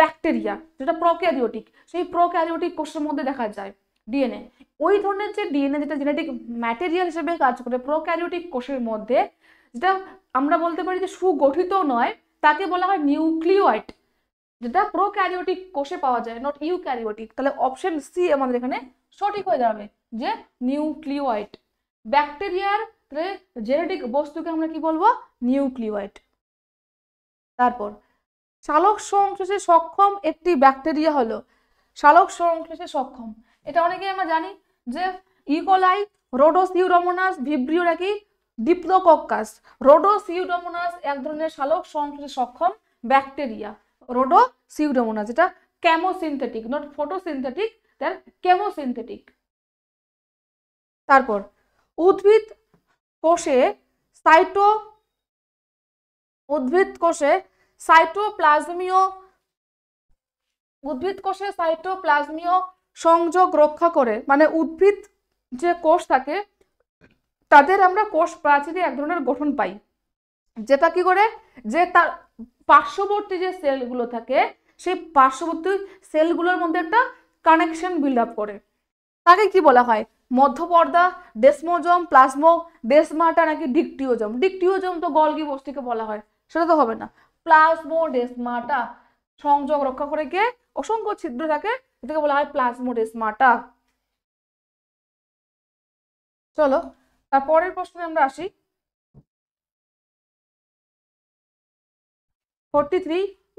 ব্যাকটেরিয়া যেটা প্রোক্যারিওটিক সেই প্রোক্যারিওটিক কোষের মধ্যে দেখা যায় ডিএনএ ওই ধরনের যে ডিএনএ যেটা জেনেটিক ম্যাটেরিয়াল হিসেবে কাজ করে প্রোক্যারিওটিক কোষের মধ্যে যেটা আমরা বলতে পারি যে সুগঠিত নয় তাকে বলা হয় নিউক্লিওয়াইট যেটা প্রোক্যারিওটিক কোষে পাওয়া যায় নট ইউক্যারিওটিক তাহলে অপশন সি আমাদের এখানে সঠিক হয়ে যাবে যে নিউক্লিওয়াইট ব্যাকটেরিয়ার জেনেটিক বস্তুকে আমরা কি বলবো নিউক্লিওয়াইট তারপর শালক সংশ্লেষে সক্ষম একটি ব্যাকটেরিয়া হলো শালক সংশ্লেষে সক্ষম এটা অনেকেই আমরা জানি যে ইকোলাই রোডোসিউরোমোনাস ভিব্রিও নাকি ডিপ্লোকক্কাস রোডোসিউডোমোনাস এক ধরনের শালক সংশ্লেষ সক্ষম ব্যাকটেরিয়া রোডোসিউডোমোনাস এটা ক্যামোসিনথেটিক নট ফটোসিনথেটিক দেন ক্যামোসিনথেটিক তারপর উদ্ভিদ কোষে সাইটো উদ্ভিদ কোষে সাইটোপ্লাজমীয় উদ্ভিদ কোষে সাইটোপ্লাজমীয় সংযোগ রক্ষা করে মানে উদ্ভিদ যে কোষ থাকে তাদের আমরা কোষ প্রাচীরে এক ধরনের গঠন পাই যেটা কি করে যে তার পার্শ্ববর্তী যে সেলগুলো থাকে সেই পার্শ্ববর্তী সেলগুলোর মধ্যে একটা কানেকশন বিল্ড আপ করে তাকে কি বলা হয় মধ্যপর্দা ডেসমোজম প্লাজমো ডেসমাটা নাকি ডিকটিওজম ডিকটিওজম তো গলগি বস্তিকে বলা হয় সেটা তো হবে না প্লাজমো ডেসমাটা সংযোগ রক্ষা করে গিয়ে অসংখ্য ছিদ্র থাকে এটাকে বলা হয় প্লাজমোডেসমাটা চলো তারপরের প্রশ্নে আমরা আসি ফোরটি থ্রি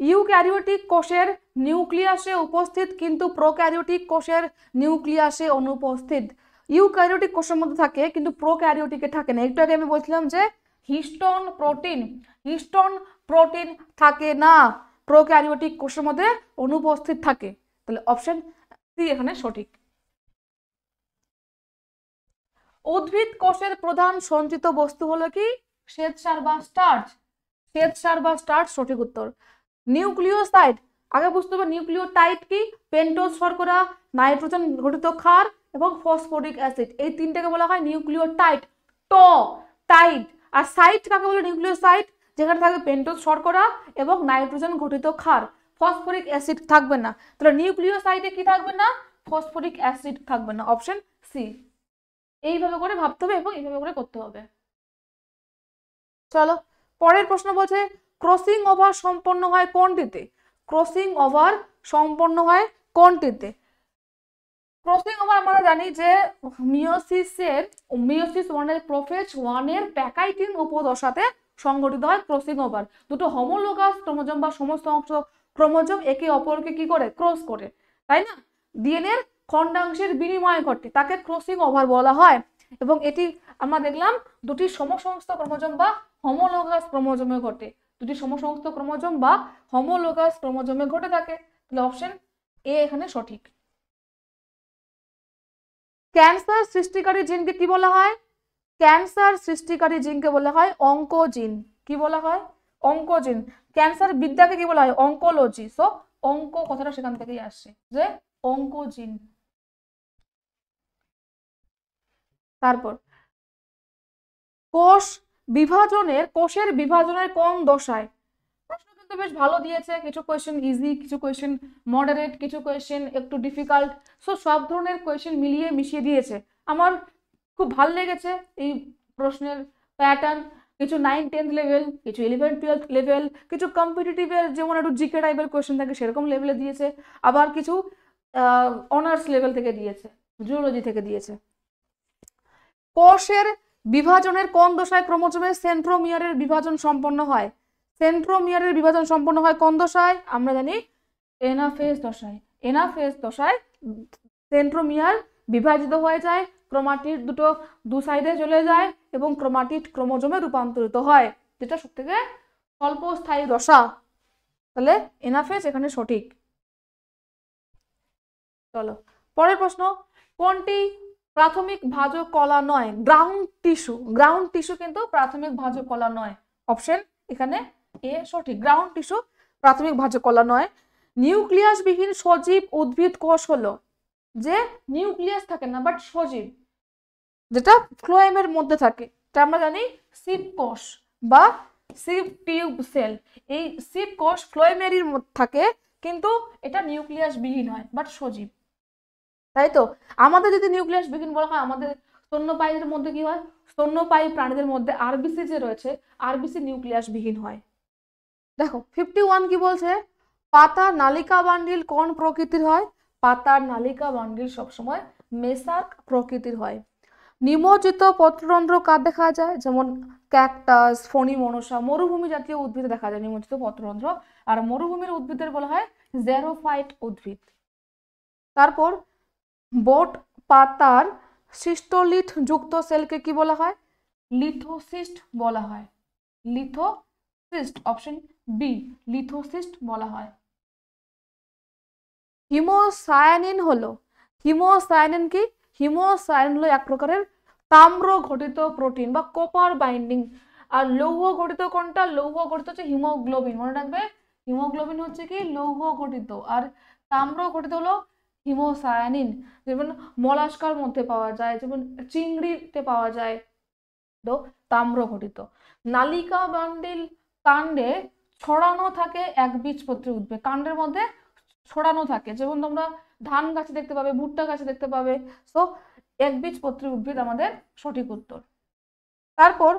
ইউক্যারিওটিক কোষের নিউক্লিয়াসে উপস্থিত কিন্তু প্রোক্যারিওটিক কোষের নিউক্লিয়াসে অনুপস্থিত ইউক্যারিওটিক কোষের মধ্যে থাকে কিন্তু প্রোক্যারিওটিকে থাকে না একটু আগে আমি বলছিলাম যে হিস্টন প্রোটিন হিস্টন প্রোটিন থাকে না প্রোক্যারিওটিক কোষের মধ্যে অনুপস্থিত থাকে তাহলে অপশন সি এখানে সঠিক উদ্ভিদ কোষের প্রধান সঞ্চিত বস্তু হলো কি শ্বেতসার বা স্টার্চ শ্বেতসার বা স্টার্চ সঠিক উত্তর নিউক্লিওসাইড আগে বুঝতে হবে নিউক্লিওটাইড কি পেন্টোজ শর্করা নাইট্রোজেন গঠিত ক্ষার এবং ফসফোরিক অ্যাসিড এই তিনটাকে বলা হয় নিউক্লিওটাইড ট টাইড আর সাইট কাকে বলে নিউক্লিওসাইড যেখানে থাকে পেন্টোজ শর্করা এবং নাইট্রোজেন গঠিত ক্ষার ফসফরিক অ্যাসিড থাকবে না তাহলে নিউক্লিওসাইডে কি থাকবে না ফসফরিক অ্যাসিড থাকবে না অপশন সি এইভাবে করে ভাবতে হবে এবং এইভাবে করে করতে হবে চলো পরের প্রশ্ন বলছে ক্রসিং ওভার সম্পন্ন হয় কোনটিতে ক্রসিং ওভার সম্পন্ন হয় কোনটিতে ক্রসিং ওভার আমরা জানি যে মিওসিসের মিওসিস ওয়ানের প্রোফেজ ওয়ানের প্যাকাইটিন উপদশাতে সংগঠিত হয় ক্রসিং ওভার দুটো হোমোলোগাস ক্রোমোজম বা সমস্ত অংশ ক্রোমোজোম একে অপরকে কি করে ক্রস করে তাই না ডিএনএর খণ্ডাংশের বিনিময় ঘটে তাকে ক্রসিং ওভার বলা হয় এবং এটি আমরা দেখলাম দুটি সমসংস্থ ক্রোমোজম বা হোমোলোগাস ক্রোমোজোমে ঘটে দুটি সমসংস্থ ক্রোমোজোম বা হোমোলোগাস ক্রোমোজমে ঘটে থাকে তাহলে অপশন এ এখানে সঠিক ক্যান্সার সৃষ্টিকারী জিনকে কি বলা হয় ক্যান্সার সৃষ্টিকারী জিনকে বলা হয় অঙ্কোজিন কি বলা হয় অঙ্কোজিন ক্যান্সার বিদ্যাকে কি বলা হয় অঙ্কোলজি সো অঙ্ক কথাটা সেখান থেকেই আসছে যে অঙ্কোজিন তারপর কোষ বিভাজনের কোষের বিভাজনের কোন দশায় প্রশ্ন কিন্তু বেশ ভালো দিয়েছে কিছু কোয়েশ্চেন ইজি কিছু কোয়েশ্চেন মডারেট কিছু কোয়েশ্চেন একটু ডিফিকাল্ট সো সব ধরনের কোয়েশ্চেন মিলিয়ে মিশিয়ে দিয়েছে আমার খুব ভাল লেগেছে এই প্রশ্নের প্যাটার্ন কিছু নাইন টেন্থ লেভেল কিছু ইলেভেন টুয়েলভ লেভেল কিছু কম্পিটিটিভের যেমন একটু জিকে টাইপের কোয়েশ্চেন থাকে সেরকম লেভেলে দিয়েছে আবার কিছু অনার্স লেভেল থেকে দিয়েছে জুওলজি থেকে দিয়েছে কোষের বিভাজনের কোন দশায় ক্রমোজমে সেন্ট্রোমিয়ারের বিভাজন সম্পন্ন হয় সেন্ট্রোমিয়ারের বিভাজন সম্পন্ন হয় কোন দশায় আমরা জানি এনাফেজ দশায় এনাফেজ দশায় সেন্ট্রোমিয়ার বিভাজিত হয়ে যায় ক্রোমাটিড দুটো দু সাইডে চলে যায় এবং ক্রোমাটিড ক্রোমোজোমে রূপান্তরিত হয় যেটা সব থেকে স্বল্পস্থায়ী দশা তাহলে এনাফেজ এখানে সঠিক চলো পরের প্রশ্ন কোনটি প্রাথমিক ভাজ কলা নয় গ্রাউন্ড টিস্যু গ্রাউন্ড টিস্যু কিন্তু প্রাথমিক ভাজ কলা নয় অপশন এখানে এ সঠিক গ্রাউন্ড টিস্যু প্রাথমিক ভাজ কলা নয় নিউক্লিয়াসবিহীন সজীব উদ্ভিদ কোষ হলো যে নিউক্লিয়াস থাকে না বাট সজীব যেটা ফ্লোয়েমের মধ্যে থাকে এটা আমরা জানি সিপ কোষ বা সিপ টিউব সেল এই সিপ কোষ ফ্লোয়েমেরির মধ্যে থাকে কিন্তু এটা নিউক্লিয়াস বিহীন হয় বাট সজীব তাই তো আমাদের যদি নিউক্লিয়াস বিহীন বলা হয় আমাদের স্তন্যপায়ীদের মধ্যে কি হয় স্তন্যপায়ী প্রাণীদের মধ্যে আরবিসি যে রয়েছে আরবিসি নিউক্লিয়াস বিহীন হয় দেখো ফিফটি ওয়ান কি বলছে পাতা নালিকা বান্ডিল কোন প্রকৃতির হয় পাতার নালিকা বান্ডিল সবসময় মেসার প্রকৃতির হয় নিমজ্জিত পত্ররন্ধ্র কার দেখা যায় যেমন ক্যাকটাস ফণি মনসা মরুভূমি জাতীয় উদ্ভিদে দেখা যায় নিমজ্জিত পত্ররন্ধ্র আর মরুভূমির উদ্ভিদের বলা হয় জেরোফাইট উদ্ভিদ তারপর বট পাতার সিস্টলিথ যুক্ত সেলকে কি বলা হয় লিথোসিস্ট বলা হয় লিথোসিস্ট অপশন বি লিথোসিস্ট বলা হয় হিমোসায়ানিন হলো হিমোসায়ানিন কি হিমোসাইন হলো এক প্রকারের তাম্র ঘটিত প্রোটিন বা কপার বাইন্ডিং আর লৌহ ঘটিত কোনটা লৌহ ঘটিত হচ্ছে হিমোগ্লোবিন মনে রাখবে হিমোগ্লোবিন হচ্ছে কি লৌহ ঘটিত আর তাম্র ঘটিত হলো হিমোসায়ানিন যেমন মলাস্কার মধ্যে পাওয়া যায় যেমন চিংড়িতে পাওয়া যায় তো তাম্র ঘটিত নালিকা বান্ডিল কাণ্ডে ছড়ানো থাকে বীজপত্রী উদ্ভিদ কাণ্ডের মধ্যে ছড়ানো থাকে যেমন তোমরা ধান গাছে দেখতে পাবে ভুট্টা গাছে দেখতে পাবে সো একবীজপত্রী উদ্ভিদ আমাদের সঠিক উত্তর তারপর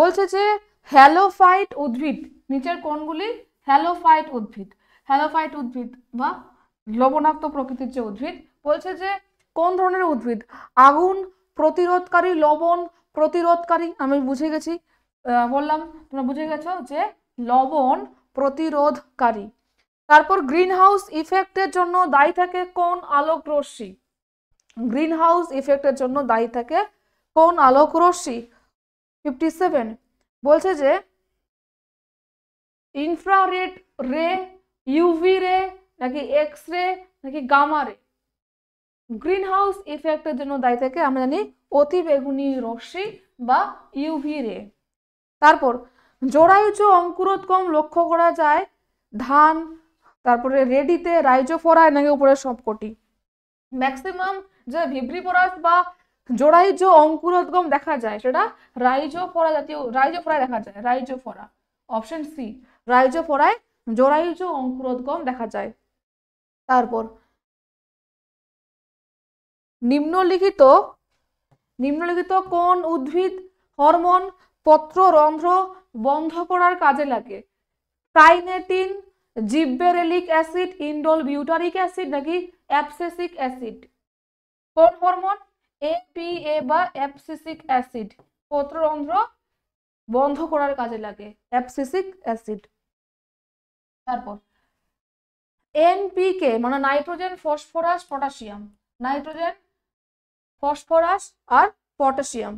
বলছে যে হ্যালোফাইট উদ্ভিদ নিচের কোনগুলি হ্যালোফাইট উদ্ভিদ হ্যালোফাইট উদ্ভিদ বা লবণাক্ত প্রকৃতির যে উদ্ভিদ বলছে যে কোন ধরনের উদ্ভিদ আগুন প্রতিরোধকারী লবণ প্রতিরোধকারী আমি বুঝে গেছি বললাম তোমরা বুঝে গেছো যে লবণ প্রতিরোধকারী তারপর গ্রিন হাউস ইফেক্টের জন্য দায়ী থাকে কোন আলোক রশ্মি গ্রিন হাউস ইফেক্টের জন্য দায়ী থাকে কোন আলোক রশ্মি ফিফটি সেভেন বলছে যে ইনফ্রারেড রে ইউভি রে নাকি এক্স রে নাকি গামা রে গ্রিন হাউস ইফেক্টের জন্য দায়ী থাকে আমরা জানি অতি বেগুনি রশ্মি বা ইউভি রে তারপর জোড়ায়ুচ অঙ্কুরোদ্গম লক্ষ্য করা যায় ধান তারপরে রেডিতে রাইজোফোরা নাকি উপরে সবকটি ম্যাক্সিমাম যে ভিব্রিপোরাস বা জোড়াই যে অঙ্কুরোদ্গম দেখা যায় সেটা রাইজোফোরা জাতীয় রাইজোফোরায় দেখা যায় রাইজোফোরা অপশন সি রাইজোফোরায় যে অঙ্কুরোদ্গম দেখা যায় তারপর নিম্নলিখিত নিম্নলিখিত কোন উদ্ভিদ হরমোন পত্র রন্ধ্র বন্ধ করার কাজে লাগে kinetin gibberellic acid indole butyric acid নাকি অ্যাপসেসিক অ্যাসিড কোন হরমোন এপিএ বা অ্যাপসিসিক অ্যাসিড পত্ররন্ধ্র বন্ধ করার কাজে লাগে অ্যাপসিসিক অ্যাসিড তারপর এনপিকে মানে nitrogen phosphorus potassium nitrogen phosphorus আর পটাশিয়াম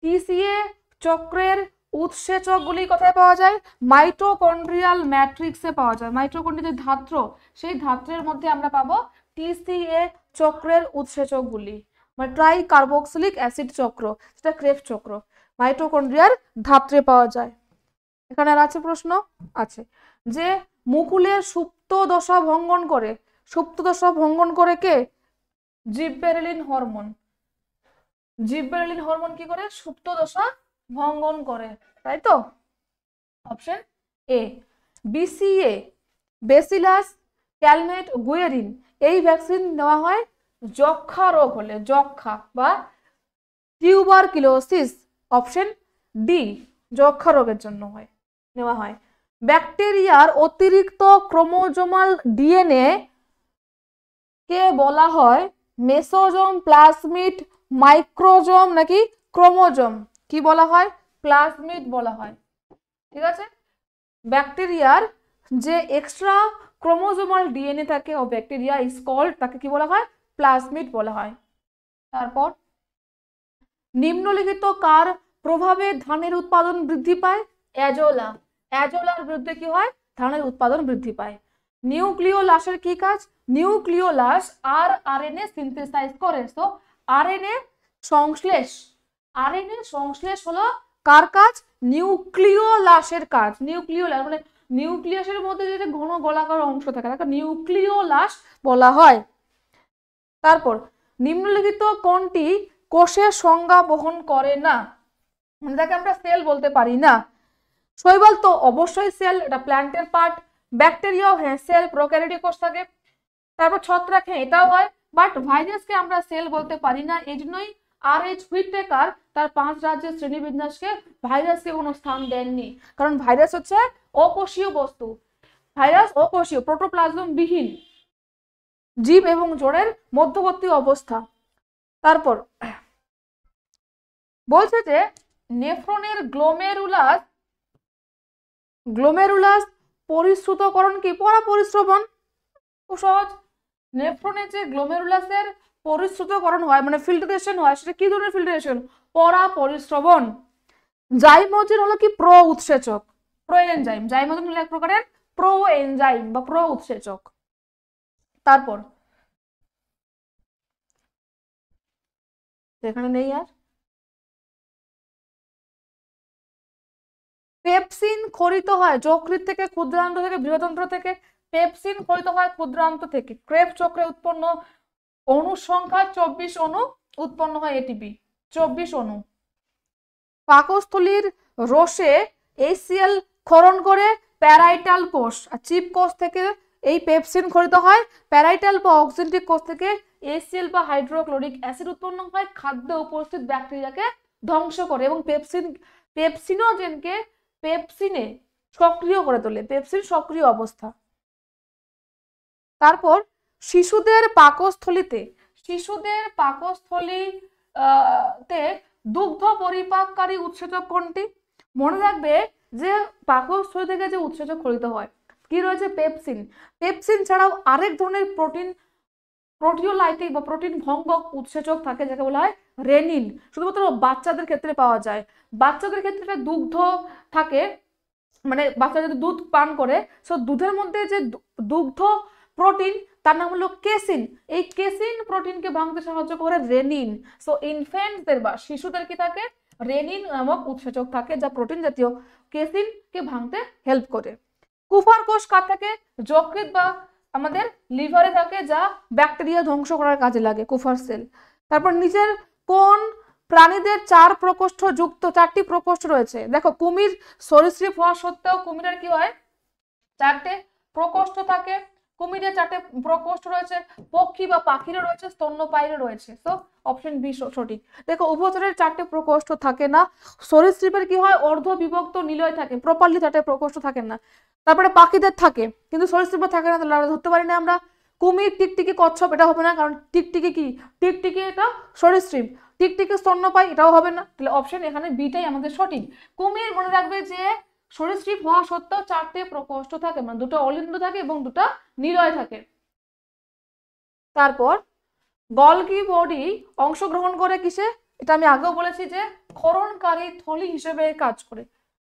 টিসিএ চক্রের গুলি কোথায় পাওয়া যায় মাইটোকন্ড্রিয়াল ম্যাট্রিক্সে পাওয়া যায় মাইট্রোকন্ড্রিয়াল যে ধাত্র সেই ধাত্রের মধ্যে আমরা পাবো টিসিএ চক্রের উৎসেচকগুলি মানে ট্রাই কার্বক্সিলিক অ্যাসিড চক্র সেটা ক্রেফ চক্র মাইটোকন্ড্রিয়ার ধাত্রে পাওয়া যায় এখানে আর আছে প্রশ্ন আছে যে মুকুলের সুপ্ত দশা ভঙ্গন করে সুপ্ত দশা ভঙ্গন করে কে জিব্বেরেলিন হরমোন জিব্বেরেলিন হরমোন কি করে সুপ্ত দশা ভঙ্গন করে তাই তো option A BCA Bacillus Calmette Guerin এই ভ্যাকসিন নেওয়া হয় যক্ষা রোগ হলে যক্ষা বা টিউবারকিলোসিস অপশন ডি যক্ষা রোগের জন্য হয় নেওয়া হয় ব্যাকটেরিয়ার অতিরিক্ত ক্রোমোজোমাল ডিএনএ কে বলা হয় মেসোজম প্লাসমিট মাইক্রোজোম নাকি ক্রোমোজোম কি বলা হয় প্লাজমিড বলা হয় ঠিক আছে ব্যাকটেরিয়ার যে এক্সট্রা ক্রোমোজোমাল ডিএনএ থাকে ও ব্যাকটেরিয়া ইজ কল্ড তাকে কি বলা হয় প্লাজমিড বলা হয় তারপর নিম্নলিখিত কার প্রভাবে ধানের উৎপাদন বৃদ্ধি পায় অ্যাজোলা অ্যাজোলার বিরুদ্ধে কি হয় ধানের উৎপাদন বৃদ্ধি পায় নিউক্লিওলাসের কি কাজ নিউক্লিওলাস আর আরএনএ সিনথেসাইজ করে সো আরএনএ সংশ্লেষ আরএনএ সংশ্লেষ হলো কার কাজ নিউক্লিওলাসের কাজ নিউক্লিওলাস মানে নিউক্লিয়াসের মধ্যে যে ঘন গোলাকার অংশ থাকে তাকে নিউক্লিওলাস বলা হয় তারপর নিম্নলিখিত কোনটি কোষের সংজ্ঞা বহন করে না মানে তাকে আমরা সেল বলতে পারি না শৈবাল তো অবশ্যই সেল এটা প্ল্যান্টের পার্ট ব্যাকটেরিয়াও হ্যাঁ সেল প্রোক্যারিটি কোষ থাকে তারপর ছত্রাক হ্যাঁ এটাও হয় বাট ভাইরাসকে আমরা সেল বলতে পারি না এই জন্যই আর এইচ হুইটেকার তার পাঁচ রাজ্যের শ্রেণীবিন্যাসকে ভাইরাসকে কোনো স্থান দেননি কারণ ভাইরাস হচ্ছে অকোষীয় বস্তু ভাইরাস অকোষীয় প্রোটোপ্লাজম বিহীন জীব এবং জোড়ের মধ্যবর্তী অবস্থা তারপর বলছে যে নেফ্রনের গ্লোমেরুলাস গ্লোমেরুলাস পরিশ্রুতকরণ কি পরা পরিশ্রবণ খুব সহজ নেফ্রনের যে গ্লোমেরুলাসের পরিশ্রুতকরণ হয় মানে ফিল্টারেশন হয় সেটা কি ধরনের ফিল্টারেশন পরা পরিশ্রবণ জাইমোজিন হলো কি প্র উৎসেচক প্রো এনজাইম জাইমোজিন হলো এক প্রকারের প্রো এনজাইম বা প্রো উৎসেচক তারপর এখানে নেই আর পেপসিন খরিত হয় যকৃত থেকে ক্ষুদ্রান্ত থেকে বৃহতন্ত্র থেকে পেপসিন খরিত হয় ক্ষুদ্রান্ত থেকে ক্রেপ চক্রে উৎপন্ন অনু সংখ্যা চব্বিশ অণু উৎপন্ন হয় এটিপি চব্বিশ অণু পাকস্থলীর রোষে এসিএল খরণ করে প্যারাইটাল কোষ আর চিপ কোষ থেকে এই পেপসিন ক্ষরিত হয় প্যারাইটাল বা অক্সিজেন্টিক কোষ থেকে এসিএল বা হাইড্রোক্লোরিক অ্যাসিড উৎপন্ন হয় খাদ্য উপস্থিত ব্যাকটেরিয়াকে ধ্বংস করে এবং পেপসিন পেপসিনোজেনকে পেপসিনে সক্রিয় করে তোলে পেপসিন সক্রিয় অবস্থা তারপর শিশুদের পাকস্থলিতে শিশুদের পাকস্থলিতে দুগ্ধ পরিপাককারী উৎসেচক কোনটি মনে রাখবে যে পাকস্থলী থেকে যে উৎসেচক খরিত হয় কি রয়েছে পেপসিন পেপসিন ছাড়াও আরেক ধরনের প্রোটিন প্রোটিওলাইটিক বা প্রোটিন ভঙ্গ উৎসেচক থাকে যাকে বলা হয় রেনিন শুধুমাত্র বাচ্চাদের ক্ষেত্রে পাওয়া যায় বাচ্চাদের ক্ষেত্রে দুগ্ধ থাকে মানে বাচ্চা যদি দুধ পান করে সো দুধের মধ্যে যে দুগ্ধ প্রোটিন তার নাম হলো কেসিন এই কেসিন প্রোটিনকে ভাঙতে সাহায্য করে রেনিন সো ইনফ্যান্টদের বা শিশুদের কি থাকে রেনিন নামক উৎসেচক থাকে যা প্রোটিন জাতীয় কেসিনকে ভাঙতে হেল্প করে কুফার কোষ কার থাকে যকৃত বা আমাদের লিভারে থাকে যা ব্যাকটেরিয়া ধ্বংস করার কাজে লাগে কুফার সেল তারপর নিজের কোন প্রাণীদের চার প্রকোষ্ঠ যুক্ত চারটি প্রকোষ্ঠ রয়েছে দেখো কুমির সরীসৃপ হওয়া সত্ত্বেও কুমিরের কি হয় চারটে প্রকোষ্ঠ থাকে কুমিরের চারটে প্রকোষ্ঠ রয়েছে পক্ষী বা পাখিরও রয়েছে স্তন্যপায়ীরও রয়েছে তো অপশন বি সঠিক দেখো উভচরের চারটে প্রকোষ্ঠ থাকে না সরীসৃপের কি হয় অর্ধ বিভক্ত নিলয় থাকে প্রপারলি চারটে প্রকোষ্ঠ থাকে না তারপরে পাখিদের থাকে কিন্তু সরীসৃপের থাকে না তাহলে ধরতে পারি না আমরা কুমির টিকটিকি কচ্ছপ এটা হবে না কারণ টিকটিকি কি টিকটিকি এটা সরীসৃপ টিকটিকি স্তন্যপায়ী এটাও হবে না তাহলে অপশন এখানে বিটাই আমাদের সঠিক কুমির মনে রাখবে যে সরীসৃপ হওয়া সত্ত্বেও চারটে প্রকোষ্ঠ থাকে মানে দুটো অলিন্দ থাকে এবং দুটো নিলয় থাকে তারপর গলগি বডি অংশগ্রহণ করে কিসে এটা আমি আগেও বলেছি যে ক্ষরণকারী থলি হিসেবে কাজ করে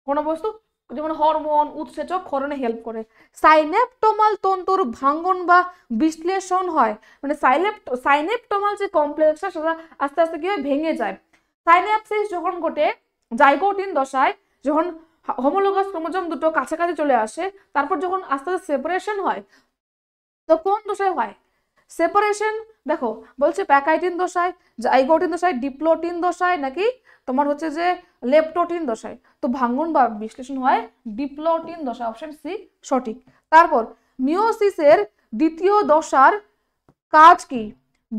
কোনো বস্তু যেমন হরমোন উৎসেচক ক্ষরণে হেল্প করে সাইনেপটোমাল তন্তুর ভাঙ্গন বা বিশ্লেষণ হয় মানে সাইলেপ্ট সাইনেপটোমাল যে কমপ্লেক্সটা সেটা আস্তে আস্তে কি ভেঙে যায় সাইনেপসিস যখন ঘটে জাইগোটিন দশায় যখন হোমোলোগাস ক্রোমোজম দুটো কাছাকাছি চলে আসে তারপর যখন আস্তে আস্তে সেপারেশন হয় তো কোন দশায় হয় সেপারেশন দেখো বলছে প্যাকাইটিন দশায় জাইগোটিন দশায় ডিপ্লোটিন দশায় নাকি তোমার হচ্ছে যে লেপটোটিন দশায় তো ভাঙ্গন বা বিশ্লেষণ হয় ডিপ্লোটিন দশা অপশন সি সঠিক তারপর মিওসিসের দ্বিতীয় দশার কাজ কি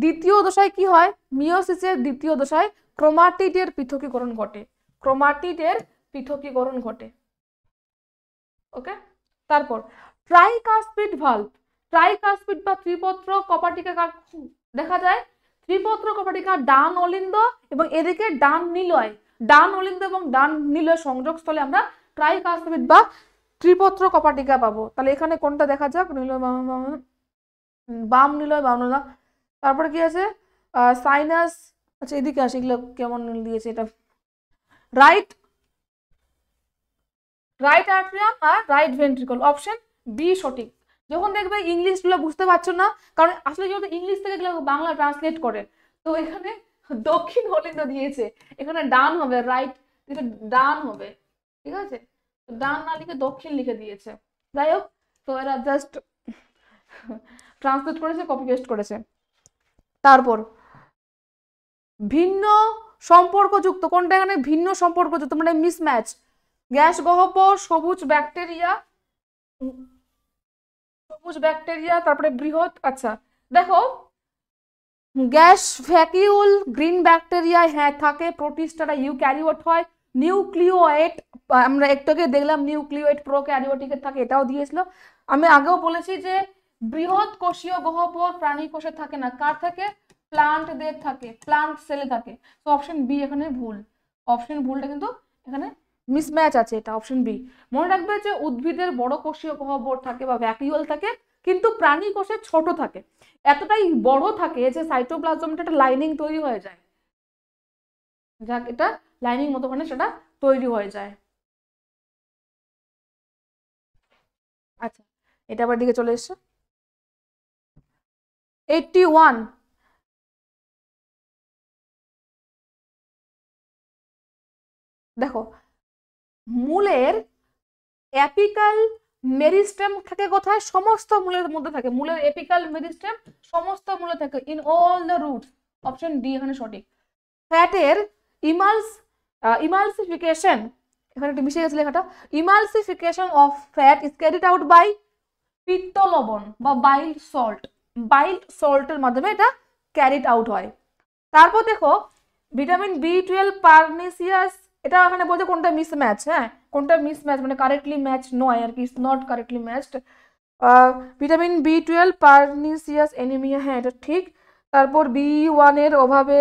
দ্বিতীয় দশায় কি হয় মিওসিসের দ্বিতীয় দশায় ক্রোমাটিডের পৃথকীকরণ ঘটে ক্রোমাটিডের পৃথকীকরণ ঘটে ওকে তারপর ভাল ভাল্ভ ট্রাইকাসপিড বা ত্রিপত্র কপাটিকা দেখা যায় ত্রিপত্র কপাটিকা ডান অলিন্দ এবং এদিকে ডান নিলয় ডান অলিন্দ এবং ডান নিলয় সংযোগস্থলে আমরা ট্রাইকাসপিড বা ত্রিপত্র কপাটিকা পাবো তাহলে এখানে কোনটা দেখা যাক নিলয় বাম নিলয় বাম নিল তারপরে কি আছে সাইনাস আচ্ছা এদিকে আসে এগুলো কেমন দিয়েছে এটা রাইট রাইট আর্ট্রিয়াম আর রাইট ভেন্ট্রিকল অপশন বি সঠিক যখন দেখবে ইংলিশগুলো বুঝতে পারছো না কারণ আসলে যেহেতু ইংলিশ থেকে গেলে বাংলা ট্রান্সলেট করে তো এখানে দক্ষিণ হলিন্দ দিয়েছে এখানে ডান হবে রাইট ডান হবে ঠিক আছে ডান না লিখে দক্ষিণ লিখে দিয়েছে যাই হোক তো এরা জাস্ট ট্রান্সলেট করেছে কপি পেস্ট করেছে তারপর ভিন্ন সম্পর্কযুক্ত কোনটা এখানে ভিন্ন সম্পর্কযুক্ত মানে মিসম্যাচ গ্যাস গহ্বর সবুজ ব্যাকটেরিয়া সবুজ ব্যাকটেরিয়া তারপরে বৃহৎ আচ্ছা দেখো গ্যাস ভ্যাকিউল গ্রিন ব্যাকটেরিয়া হ্যাঁ থাকে প্রোটিস্টারা ক্যারিওট হয় নিউক্লিওয়েট আমরা একটু আগে দেখলাম নিউক্লিওয়েট প্রো ক্যারিওটিকে থাকে এটাও দিয়েছিল আমি আগেও বলেছি যে বৃহৎ কোষীয় গহ্বর প্রাণী কোষে থাকে না কার থাকে প্লান্টদের থাকে প্লান্ট সেলে থাকে তো অপশন বি এখানে ভুল অপশন ভুলটা কিন্তু এখানে মিসম্যাচ আছে এটা অপশন বি মনে রাখবে যে উদ্ভিদের বড় কোষীয় গহ্বর থাকে বা ভ্যাকিউল থাকে কিন্তু প্রাণী কোষে ছোট থাকে এতটাই বড় থাকে যে সাইটোপ্লাজমটা একটা লাইনিং তৈরি হয়ে যায় যাক এটা লাইনিং মতো মানে সেটা তৈরি হয়ে যায় আচ্ছা এটা আবার দিকে চলে এসছে এইটটি ওয়ান দেখো মূলের অ্যাপিক্যাল মেরিস্টেম থাকে কোথায় সমস্ত মূলের মধ্যে থাকে মূলের এপিক্যাল মেরিস্টেম সমস্ত মূলে থাকে in all the root option D এখানে সঠিক ফ্যাটের ইমালস ইমালসিফিকেশন এখানে একটু মিশে গেছে লেখাটা emulsification of fat is carried out by পিত্ত লবণ বা বাইল সল্ট বাইল সল্টের মাধ্যমে এটা ক্যারিড আউট হয় তারপর দেখো ভিটামিন বি টুয়েলভ পার্নিসিয়াস এটা এখানে বলছে কোনটা মিসম্যাচ হ্যাঁ কোনটা মিসম্যাচ মানে কারেক্টলি ম্যাচ নয় আর কি it's not correctly matched vitamin B twelve pernicious anaemia হ্যাঁ এটা ঠিক তারপর বি ওয়ানের অভাবে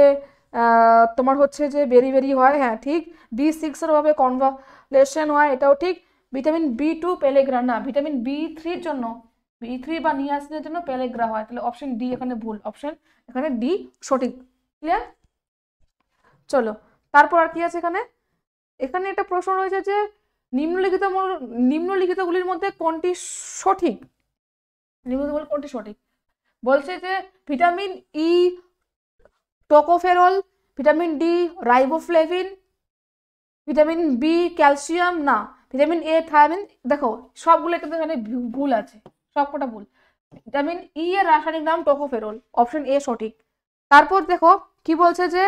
তোমার হচ্ছে যে বেরি বেরি হয় হ্যাঁ ঠিক বি সিক্সের অভাবে কনভালেশন হয় এটাও ঠিক ভিটামিন বি টু পেলেগ্রা না ভিটামিন বি থ্রির জন্য বি থ্রি বা নিয়াসিনের জন্য পেলেগ্রা হয় তাহলে অপশন ডি এখানে ভুল অপশন এখানে ডি সঠিক ক্লিয়ার চলো তারপর আর কি আছে এখানে এখানে একটা প্রশ্ন রয়েছে যে নিম্নলিখিত নিম্নলিখিতগুলির মধ্যে কোনটি সঠিক নিম্নলিখিত কোনটি সঠিক বলছে যে vitamin E e, tocopherol vitamin D riboflavin vitamin B calcium না ভিটামিন এ থায়ামিন দেখো সবগুলো কিন্তু এখানে ভুল আছে সবকটা ভুল ভিটামিন ই e এর রাসায়নিক নাম টকোফেরল অপশন এ সঠিক তারপর দেখো কি বলছে যে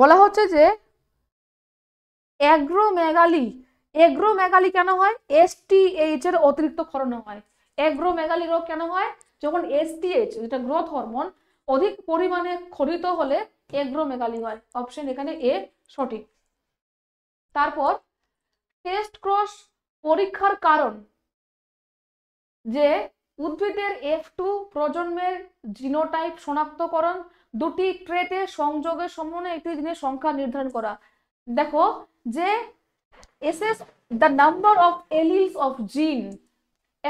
বলা হচ্ছে যে অ্যাগ্রোমেগালি অ্যাগ্রোমেগালি কেন হয় এসটিএইচ এর অতিরিক্ত ক্ষরণ হয় অ্যাগ্রোমেগালি রোগ কেন হয় যখন এসটিএইচ যেটা গ্রোথ হরমোন অধিক পরিমাণে ক্ষরিত হলে অ্যাগ্রোমেগালি হয় অপশন এখানে এ সঠিক তারপর টেস্ট ক্রস পরীক্ষার কারণ যে উদ্ভিদের এফ টু প্রজন্মের জিনোটাইপ শনাক্তকরণ দুটি ট্রেটে সংযোগের সমন্বয়ে একটি জিনের সংখ্যা নির্ধারণ করা দেখো যে as the number of alleles of gene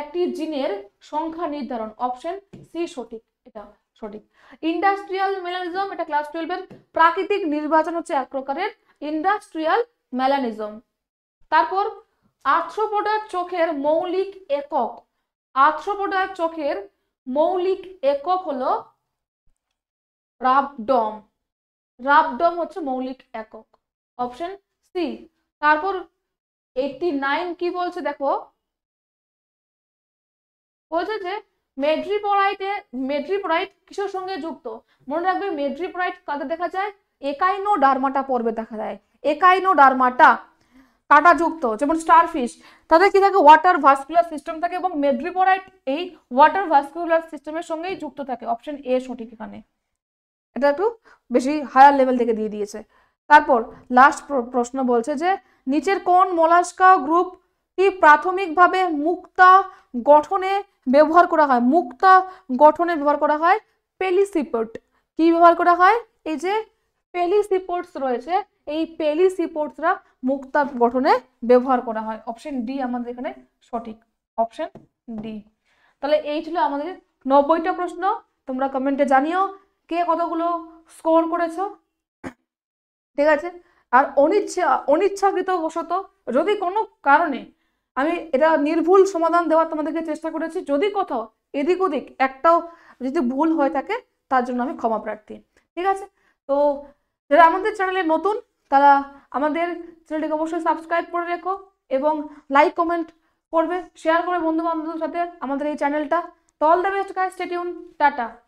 একটি জিনের সংখ্যা নির্ধারণ অপশন সি সঠিক এটা সঠিক ইন্ডাস্ট্রিয়াল মেলানিজম এটা ক্লাস টুয়েলভের প্রাকৃতিক নির্বাচন হচ্ছে এক প্রকারের ইন্ডাস্ট্রিয়াল মেলানিজম তারপর আর্থ্রোপোডার চোখের মৌলিক একক আর্থ্রোপোডার চোখের মৌলিক একক হলো রাবডম রাবডম হচ্ছে মৌলিক একক অপশন সি তারপর এইটটি নাইন কি বলছে দেখো বলছে যে মেড্রিপোরাইটে মেড্রিপোরাইট কিসের সঙ্গে যুক্ত মনে রাখবে মেড্রিপোরাইট কাদের দেখা যায় একাইনো ডার্মাটা পর্বে দেখা যায় একাইনো ডার্মাটা ডারমাটা যুক্ত যেমন স্টারফিশ তাদের কি থাকে ওয়াটার ভাস্কুলার সিস্টেম থাকে এবং মেড্রিপোরাইট এই ওয়াটার ভাস্কুলার সিস্টেমের সঙ্গেই যুক্ত থাকে অপশন এ সঠিক এখানে এটা একটু বেশি হায়ার লেভেল থেকে দিয়ে দিয়েছে তারপর লাস্ট প্রশ্ন বলছে যে নিচের কোন মোলাস্কা গ্রুপ কি প্রাথমিকভাবে মুক্তা গঠনে ব্যবহার করা হয় মুক্তা গঠনে ব্যবহার করা হয় পেলিসিপট কি ব্যবহার করা হয় এই যে পেলিসিপোর্টস রয়েছে এই পেলিসিপোর্টসরা মুক্তা গঠনে ব্যবহার করা হয় অপশন ডি আমাদের এখানে সঠিক অপশন ডি তাহলে এই ছিল আমাদের নব্বইটা প্রশ্ন তোমরা কমেন্টে জানিও কে কতগুলো স্কোর করেছো ঠিক আছে আর অনিচ্ছা অনিচ্ছাকৃত বশত যদি কোনো কারণে আমি এটা নির্ভুল সমাধান দেওয়ার তোমাদেরকে চেষ্টা করেছি যদি কোথাও এদিক ওদিক একটাও যদি ভুল হয়ে থাকে তার জন্য আমি ক্ষমা প্রার্থী ঠিক আছে তো যারা আমাদের চ্যানেলে নতুন তারা আমাদের চ্যানেলটিকে অবশ্যই সাবস্ক্রাইব করে রেখো এবং লাইক কমেন্ট করবে শেয়ার করে বন্ধু বান্ধবদের সাথে আমাদের এই চ্যানেলটা তল দেবে গাইস স্টেটিউন টাটা